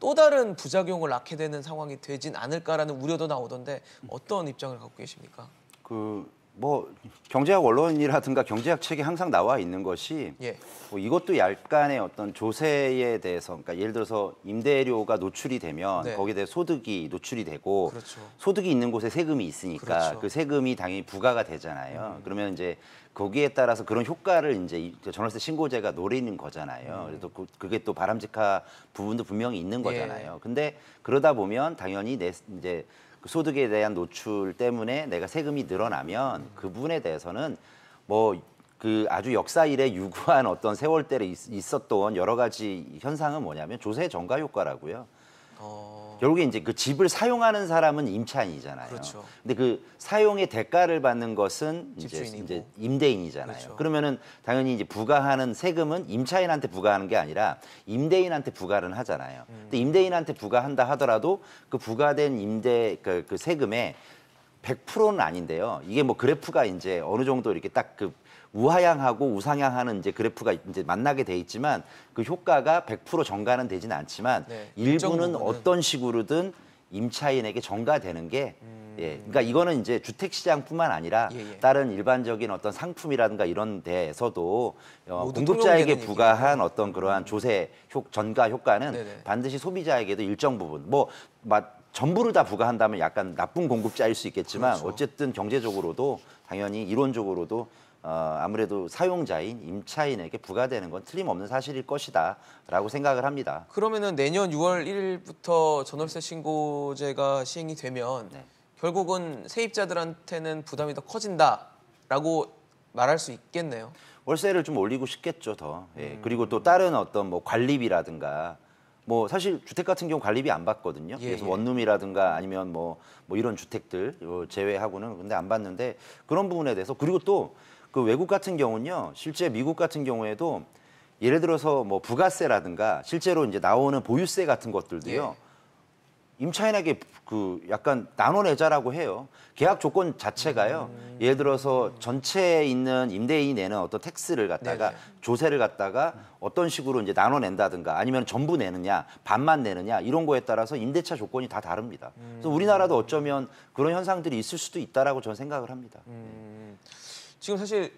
또 다른 부작용을 낳게 되는 상황이 되진 않을까라는 우려도 나오던데 어떤 입장을 갖고 계십니까? 그뭐 경제학 원론이라든가 경제학 책에 항상 나와 있는 것이 예. 뭐 이것도 약간의 어떤 조세에 대해서 그러니까 예를 들어서 임대료가 노출이 되면 네. 거기에 대해 소득이 노출이 되고 그렇죠. 소득이 있는 곳에 세금이 있으니까 그렇죠. 그 세금이 당연히 부과가 되잖아요. 음. 그러면 이제 거기에 따라서 그런 효과를 이제 전월세 신고제가 노리는 거잖아요. 음. 그래서 그, 그게 또 바람직한 부분도 분명히 있는 예. 거잖아요. 예. 근데 그러다 보면 당연히 내 이제 그 소득에 대한 노출 때문에 내가 세금이 늘어나면 그분에 대해서는 뭐 그 아주 역사 이래 유구한 어떤 세월대를 있었던 여러 가지 현상은 뭐냐면 조세 정가 효과라고요. 어... 결국에 이제 그 집을 사용하는 사람은 임차인이잖아요. 그렇죠. 근데 그 사용의 대가를 받는 것은 이제, 이제 임대인이잖아요. 그렇죠. 그러면은 당연히 이제 부과하는 세금은 임차인한테 부과하는 게 아니라 임대인한테 부과를 하잖아요. 음. 근데 임대인한테 부과한다 하더라도 그 부과된 임대 그, 그 세금에 100%는 아닌데요. 이게 뭐 그래프가 이제 어느 정도 이렇게 딱그 우하향하고 우상향하는 이제 그래프가 이제 만나게 돼 있지만 그 효과가 100% 전가는 되진 않지만 네, 일부는 어떤 식으로든 임차인에게 전가되는 게 음... 예, 그러니까 이거는 이제 주택 시장뿐만 아니라 예, 예. 다른 일반적인 어떤 상품이라든가 이런 데에서도 어, 공급자에게 부과한 얘기니까. 어떤 그러한 음. 조세 효, 전가 효과는 네네. 반드시 소비자에게도 일정 부분 뭐 막, 전부를 다 부과한다면 약간 나쁜 공급자일 수 있겠지만 그렇죠. 어쨌든 경제적으로도 당연히 이론적으로도 어, 아무래도 사용자인 임차인에게 부과되는 건 틀림없는 사실일 것이다라고 생각을 합니다. 그러면은 내년 6월 1일부터 전월세 신고제가 시행이 되면 네. 결국은 세입자들한테는 부담이 더 커진다라고 말할 수 있겠네요. 월세를 좀 올리고 싶겠죠 더. 예. 음. 그리고 또 다른 어떤 뭐 관리비라든가 뭐 사실 주택 같은 경우 관리비 안 받거든요. 예, 그래서 예. 원룸이라든가 아니면 뭐, 뭐 이런 주택들 제외하고는 근데 안 받는데 그런 부분에 대해서 그리고 또그 외국 같은 경우는요, 실제 미국 같은 경우에도 예를 들어서 뭐 부가세라든가 실제로 이제 나오는 보유세 같은 것들도요. 예. 임차인에게 그 약간 나눠내자라고 해요. 계약 조건 자체가요. 음... 예를 들어서 전체에 있는 임대인에는 어떤 택스를 갖다가 네네. 네. 조세를 갖다가 어떤 식으로 이제 나눠낸다든가 아니면 전부 내느냐 반만 내느냐 이런 거에 따라서 임대차 조건이 다 다릅니다. 음... 그래서 우리나라도 어쩌면 그런 현상들이 있을 수도 있다라고 저는 생각을 합니다. 음... 지금 사실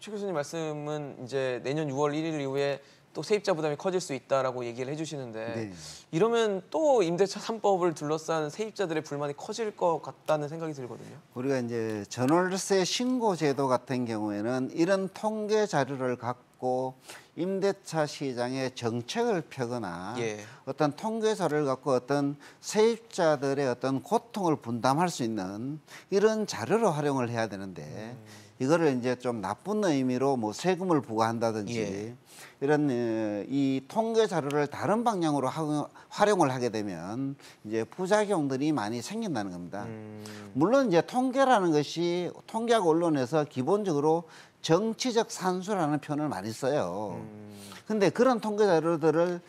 최 교수님 말씀은 이제 내년 6월 1일 이후에 또 세입자 부담이 커질 수 있다라고 얘기를 해주시는데 네. 이러면 또 임대차 3법을 둘러싼 세입자들의 불만이 커질 것 같다는 생각이 들거든요. 우리가 이제 전월세 신고 제도 같은 경우에는 이런 통계 자료를 갖고 임대차 시장의 정책을 펴거나 예. 어떤 통계 자료를 갖고 어떤 세입자들의 어떤 고통을 분담할 수 있는 이런 자료로 활용을 해야 되는데 음. 이거를 이제 좀 나쁜 의미로 뭐 세금을 부과한다든지 예. 이런 이 통계 자료를 다른 방향으로 하, 활용을 하게 되면 이제 부작용들이 많이 생긴다는 겁니다. 음. 물론 이제 통계라는 것이 통계학 언론에서 기본적으로 정치적 산수라는 표현을 많이 써요. 음. 근데 그런 통계 자료들을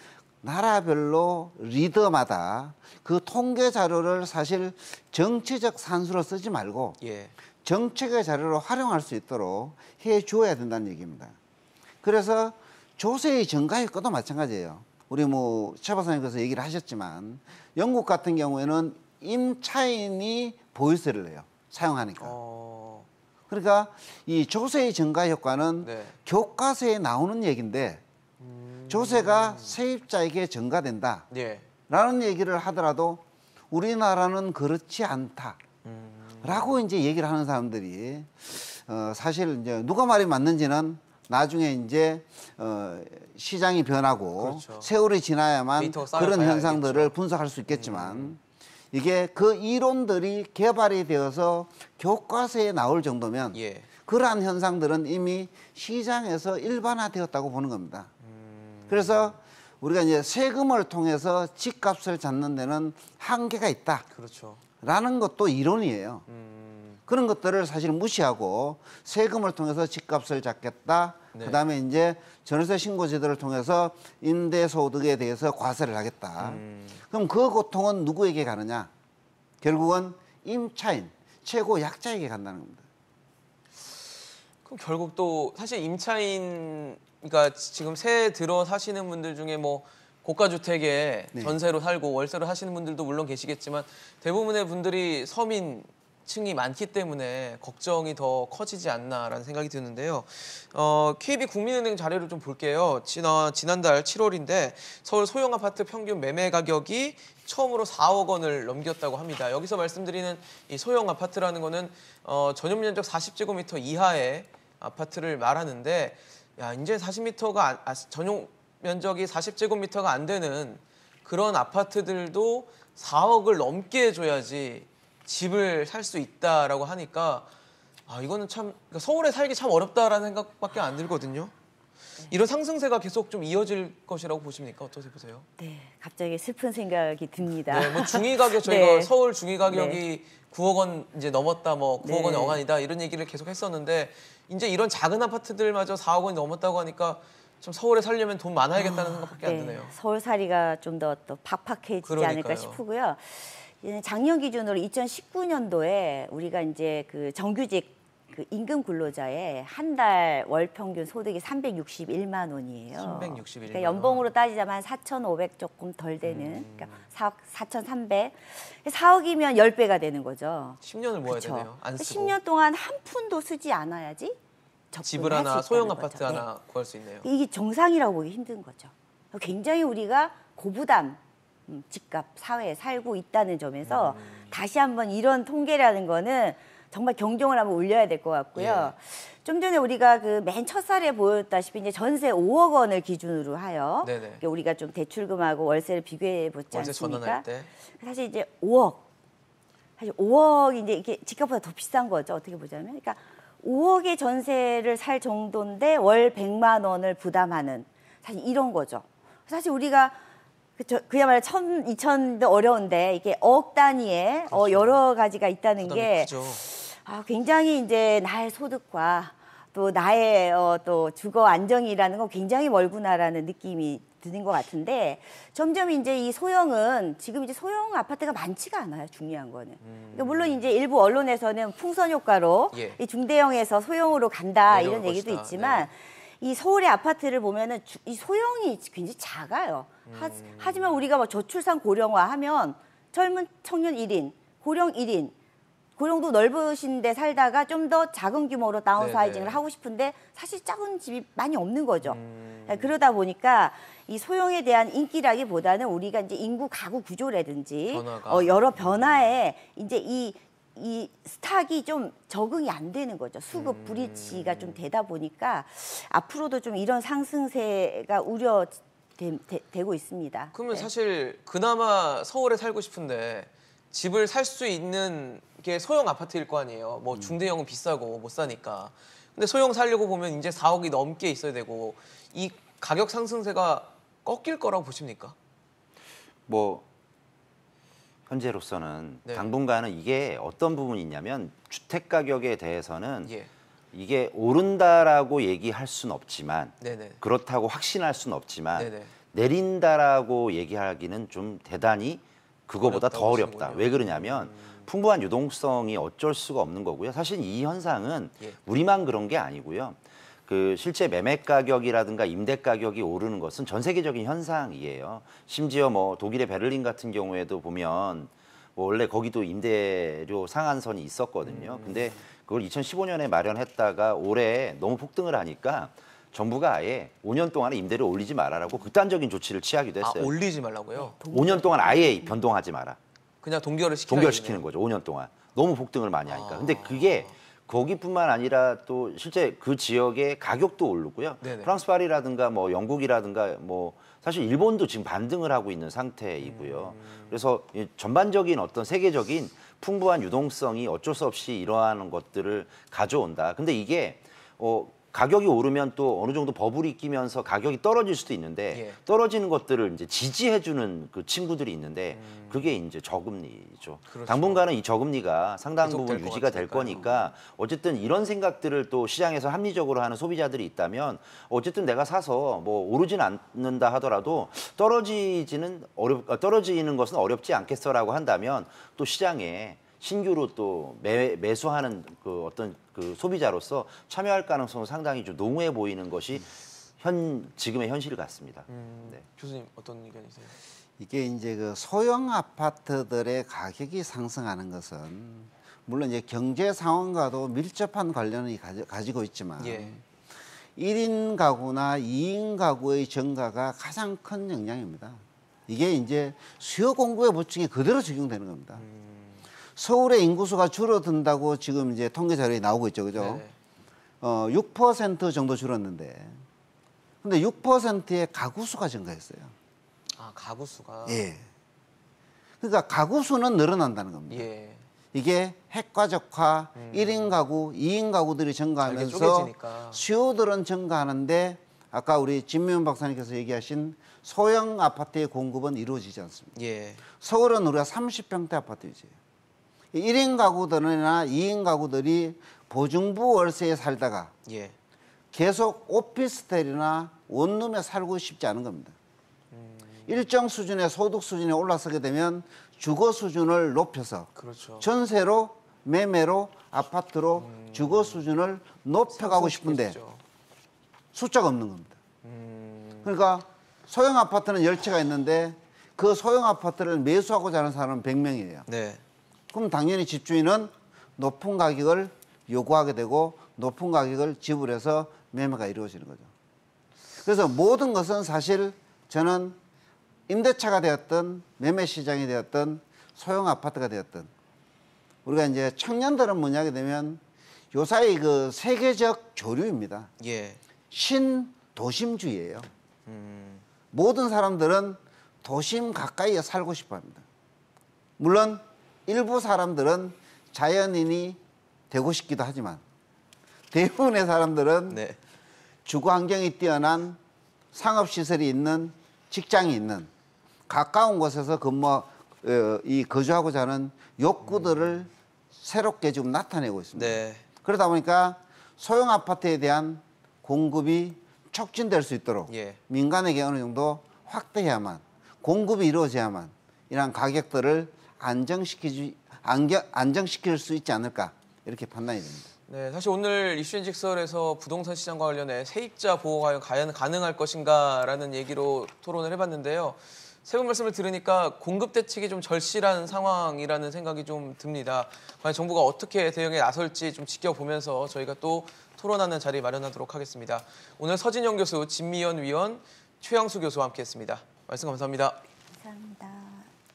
나라별로 리더마다 그 통계 자료를 사실 정치적 산수로 쓰지 말고 예. 정책의 자료로 활용할 수 있도록 해 주어야 된다는 얘기입니다. 그래서 조세의 증가의 것도 마찬가지예요. 우리 뭐 최박사님께서 얘기를 하셨지만 영국 같은 경우에는 임차인이 보유세를 내요. 사용하니까. 어... 그러니까 이 조세의 증가 효과는 네. 교과서에 나오는 얘기인데 음... 조세가 세입자에게 증가된다. 예. 라는 얘기를 하더라도 우리나라는 그렇지 않다. 음... 라고 이제 얘기를 하는 사람들이 어, 사실 이제 누가 말이 맞는지는 나중에 이제 어, 시장이 변하고 그렇죠. 세월이 지나야만 그런 현상들을 알겠죠. 음. 분석할 수 있겠지만 음. 이게 그 이론들이 개발이 되어서 교과서에 나올 정도면 예. 그러한 현상들은 이미 시장에서 일반화되었다고 보는 겁니다. 음. 그래서 우리가 이제 세금을 통해서 집값을 잡는 데는 한계가 있다. 그렇죠. 라는 것도 이론이에요. 음. 그런 것들을 사실 무시하고 세금을 통해서 집값을 잡겠다. 네. 그다음에 이제 전세 신고 제도를 통해서 임대 소득에 대해서 과세를 하겠다. 음. 그럼 그 고통은 누구에게 가느냐? 결국은 임차인, 최고 약자에게 간다는 겁니다. 그럼 결국 또 사실 임차인 그러니까 지금 새 들어 사시는 분들 중에 뭐 고가 주택에 네. 전세로 살고 월세로 하시는 분들도 물론 계시겠지만 대부분의 분들이 서민 층이 많기 때문에 걱정이 더 커지지 않나라는 생각이 드는데요. 어, KB 국민은행 자료를 좀 볼게요. 지난, 지난달 7월인데 서울 소형 아파트 평균 매매 가격이 처음으로 4억 원을 넘겼다고 합니다. 여기서 말씀드리는 이 소형 아파트라는 거는 어, 전용 면적 40제곱미터 이하의 아파트를 말하는데 야, 이제 40m가 아, 아, 전용 면적이 40제곱미터가 안 되는 그런 아파트들도 4억을 넘게 줘야지 집을 살 수 있다라고 하니까 아 이거는 참 그러니까 서울에 살기 참 어렵다라는 생각밖에 안 들거든요. 네. 이런 상승세가 계속 좀 이어질 것이라고 보십니까? 어떻게 보세요? 네, 갑자기 슬픈 생각이 듭니다. 네, 뭐 중위 가격 저희가 네. 서울 중위 가격이 네. 9억 원 이제 넘었다, 뭐 9억 원 영안이다 이런 얘기를 계속 했었는데 이제 이런 작은 아파트들마저 4억 원이 넘었다고 하니까 좀 서울에 살려면 돈 많아야겠다는 아, 생각밖에 안 네. 드네요. 서울살이가 좀더또 팍팍해지지 그러니까요. 않을까 싶고요. 작년 기준으로 2019년도에 우리가 이제 그 정규직 그 임금 근로자의 한 달 월 평균 소득이 361만 원이에요. 361만 그러니까 연봉으로 따지자면 4,500 조금 덜 되는 음. 그러니까 4,300. 4억이면 10배가 되는 거죠. 10년을 모아야 그쵸? 되네요. 안 쓰고. 10년 동안 한 푼도 쓰지 않아야지 집을 하나 소형 아파트 거죠. 네. 하나 네. 구할 수 있네요. 이게 정상이라고 보기 힘든 거죠. 굉장히 우리가 고부담 음, 집값 사회에 살고 있다는 점에서 음. 다시 한번 이런 통계라는 거는 정말 경종을 한번 울려야 될 것 같고요. 예. 좀 전에 우리가 그 맨 첫살에 보였다시피 이제 전세 5억 원을 기준으로 하여 네네. 우리가 좀 대출금하고 월세를 비교해 보지 않습니까? 사실 이제 5억 사실 5억 이제 이게 집값보다 더 비싼 거죠 어떻게 보자면 그러니까 5억의 전세를 살 정도인데 월 100만 원을 부담하는 사실 이런 거죠. 사실 우리가 그저 그야말로 천, 이천도 어려운데 이게 억 단위에 어, 그렇죠. 어, 여러 가지가 있다는 게 아, 굉장히 이제 나의 소득과 또 나의 어, 또 주거 안정이라는 건 굉장히 멀구나라는 느낌이 드린 것 같은데 점점 이제 이 소형은 지금 이제 소형 아파트가 많지가 않아요. 중요한 거는. 그러니까 음. 물론 이제 일부 언론에서는 풍선 효과로 예. 이 중대형에서 소형으로 간다 이런 얘기도 것이다. 있지만 네. 이 서울의 아파트를 보면은 이 소형이 굉장히 작아요. 음. 하, 지만 우리가 뭐 저출산 고령화하면 젊은 청년 1인 고령 1인 그정도 넓으신데 살다가 좀 더 작은 규모로 다운사이징을 하고 싶은데 사실 작은 집이 많이 없는 거죠. 음... 예, 그러다 보니까 이 소형에 대한 인기라기보다는 우리가 이제 인구 가구 구조라든지 어, 여러 변화에 이제 이 이 스탁이 좀 적응이 안 되는 거죠. 수급 음. 브릿지가좀 되다 보니까 앞으로도 좀 이런 상승세가 우려되고 있습니다. 그러면 네. 사실 그나마 서울에 살고 싶은데 집을 살 수 있는 게 소형 아파트일 거 아니에요. 뭐 음. 중대형은 비싸고 뭐 못 사니까. 근데 소형 살려고 보면 이제 4억이 넘게 있어야 되고 이 가격 상승세가 꺾일 거라고 보십니까? 뭐 현재로서는 네. 당분간은 이게 어떤 부분이 있냐면 주택 가격에 대해서는 예. 이게 오른다라고 얘기할 순 없지만 네네. 그렇다고 확신할 순 없지만 네네. 내린다라고 얘기하기는 좀 대단히 그거보다 더 어렵다. 보군요왜 그러냐면 풍부한 유동성이 어쩔 수가 없는 거고요. 사실 이 현상은 예. 우리만 그런 게 아니고요. 그 실제 매매 가격이라든가 임대 가격이 오르는 것은 전 세계적인 현상이에요. 심지어 뭐 독일의 베를린 같은 경우에도 보면 뭐 원래 거기도 임대료 상한선이 있었거든요. 음. 근데 그걸 2015년에 마련했다가 올해 너무 폭등을 하니까 정부가 아예 5년 동안 임대료 올리지 말아라고 극단적인 조치를 취하기도 아, 했어요. 아, 올리지 말라고요? 5년 동안 아예 변동하지 마라. 그냥 동결을 시키는 동결시키는 거죠. 5년 동안. 너무 폭등을 많이 하니까. 아... 근데 그게 거기뿐만 아니라 또 실제 그 지역의 가격도 오르고요. 네네. 프랑스 파리라든가 뭐 영국이라든가 뭐 사실 일본도 지금 반등을 하고 있는 상태이고요. 음... 그래서 전반적인 어떤 세계적인 풍부한 유동성이 어쩔 수 없이 이러한 것들을 가져온다. 근데 이게 어, 가격이 오르면 또 어느 정도 버블이 끼면서 가격이 떨어질 수도 있는데 예. 떨어지는 것들을 이제 지지해주는 그 친구들이 있는데 음. 그게 이제 저금리죠. 그렇죠. 당분간은 이 저금리가 상당 부분 유지가 될 거니까 어쨌든 이런 생각들을 또 시장에서 합리적으로 하는 소비자들이 있다면 어쨌든 내가 사서 뭐 오르진 않는다 하더라도 떨어지지는 어렵 어, 떨어지는 것은 어렵지 않겠어라고 한다면 또 시장에 신규로 또 매, 매수하는 그 어떤 그 소비자로서 참여할 가능성은 상당히 좀 농후해 보이는 것이 현 지금의 현실 같습니다. 음, 네. 교수님 어떤 의견이세요? 이게 이제 그 소형 아파트들의 가격이 상승하는 것은 물론 이제 경제 상황과도 밀접한 관련이 가지, 고 있지만 예. 1인 가구나 2인 가구의 증가가 가장 큰 영향입니다. 이게 이제 수요 공급의 보충에 그대로 적용되는 겁니다. 음. 서울의 인구수가 줄어든다고 지금 이제 통계 자료에 나오고 있죠. 그죠? 네네. 어, 6% 정도 줄었는데. 근데 6%의 가구 수가 증가했어요. 아, 가구 수가. 예. 그러니까 가구 수는 늘어난다는 겁니다. 예. 이게 핵과적화, 음. 1인 가구, 2인 가구들이 증가하면서 수요들은 증가하는데 아까 우리 진미연 박사님께서 얘기하신 소형 아파트의 공급은 이루어지지 않습니다. 예. 서울은 우리가 30평대 아파트 이주예 1인 가구들이나 2인 가구들이 보증부 월세에 살다가 예. 계속 오피스텔이나 원룸에 살고 싶지 않은 겁니다. 음. 일정 수준의 소득 수준에 올라서게 되면 주거 수준을 높여서 그렇죠. 전세로 매매로 아파트로 음. 주거 수준을 높여가고 싶은데 숫자가 없는 겁니다. 음. 그러니까 소형 아파트는 열채가 있는데 그 소형 아파트를 매수하고자 하는 사람은 1 0 0명이에요 네. 그럼 당연히 집주인은 높은 가격을 요구하게 되고 높은 가격을 지불해서 매매가 이루어지는 거죠. 그래서 모든 것은 사실 저는 임대차가 되었던 매매 시장이 되었던 소형 아파트가 되었던 우리가 이제 청년들은 뭐냐게 되면 요사이 그 세계적 조류입니다. 예. 신도심주의예요. 음. 모든 사람들은 도심 가까이에 살고 싶어 합니다. 물론 일부 사람들은 자연인이 되고 싶기도 하지만 대부분의 사람들은 네. 주거 환경이 뛰어난 상업 시설이 있는 직장이 있는 가까운 곳에서 근무 어, 이 거주하고자 하는 욕구들을 새롭게 지금 나타내고 있습니다. 네. 그러다 보니까 소형 아파트에 대한 공급이 촉진될 수 있도록 예. 민간에게 어느 정도 확대해야만 공급이 이루어져야만 이러한 가격들을 안정시키지 안겨, 안정시킬 수 있지 않을까 이렇게 판단이 됩니다. 네, 사실 오늘 이슈인직설에서 부동산 시장과 관련해 세입자 보호가 과연 가능할 것인가라는 얘기로 토론을 해봤는데요. 세 분 말씀을 들으니까 공급 대책이 좀 절실한 상황이라는 생각이 좀 듭니다. 과연 정부가 어떻게 대응에 나설지 좀 지켜보면서 저희가 또 토론하는 자리 마련하도록 하겠습니다. 오늘 서진영 교수, 진미연 위원, 최양수 교수와 함께했습니다. 말씀 감사합니다. 감사합니다.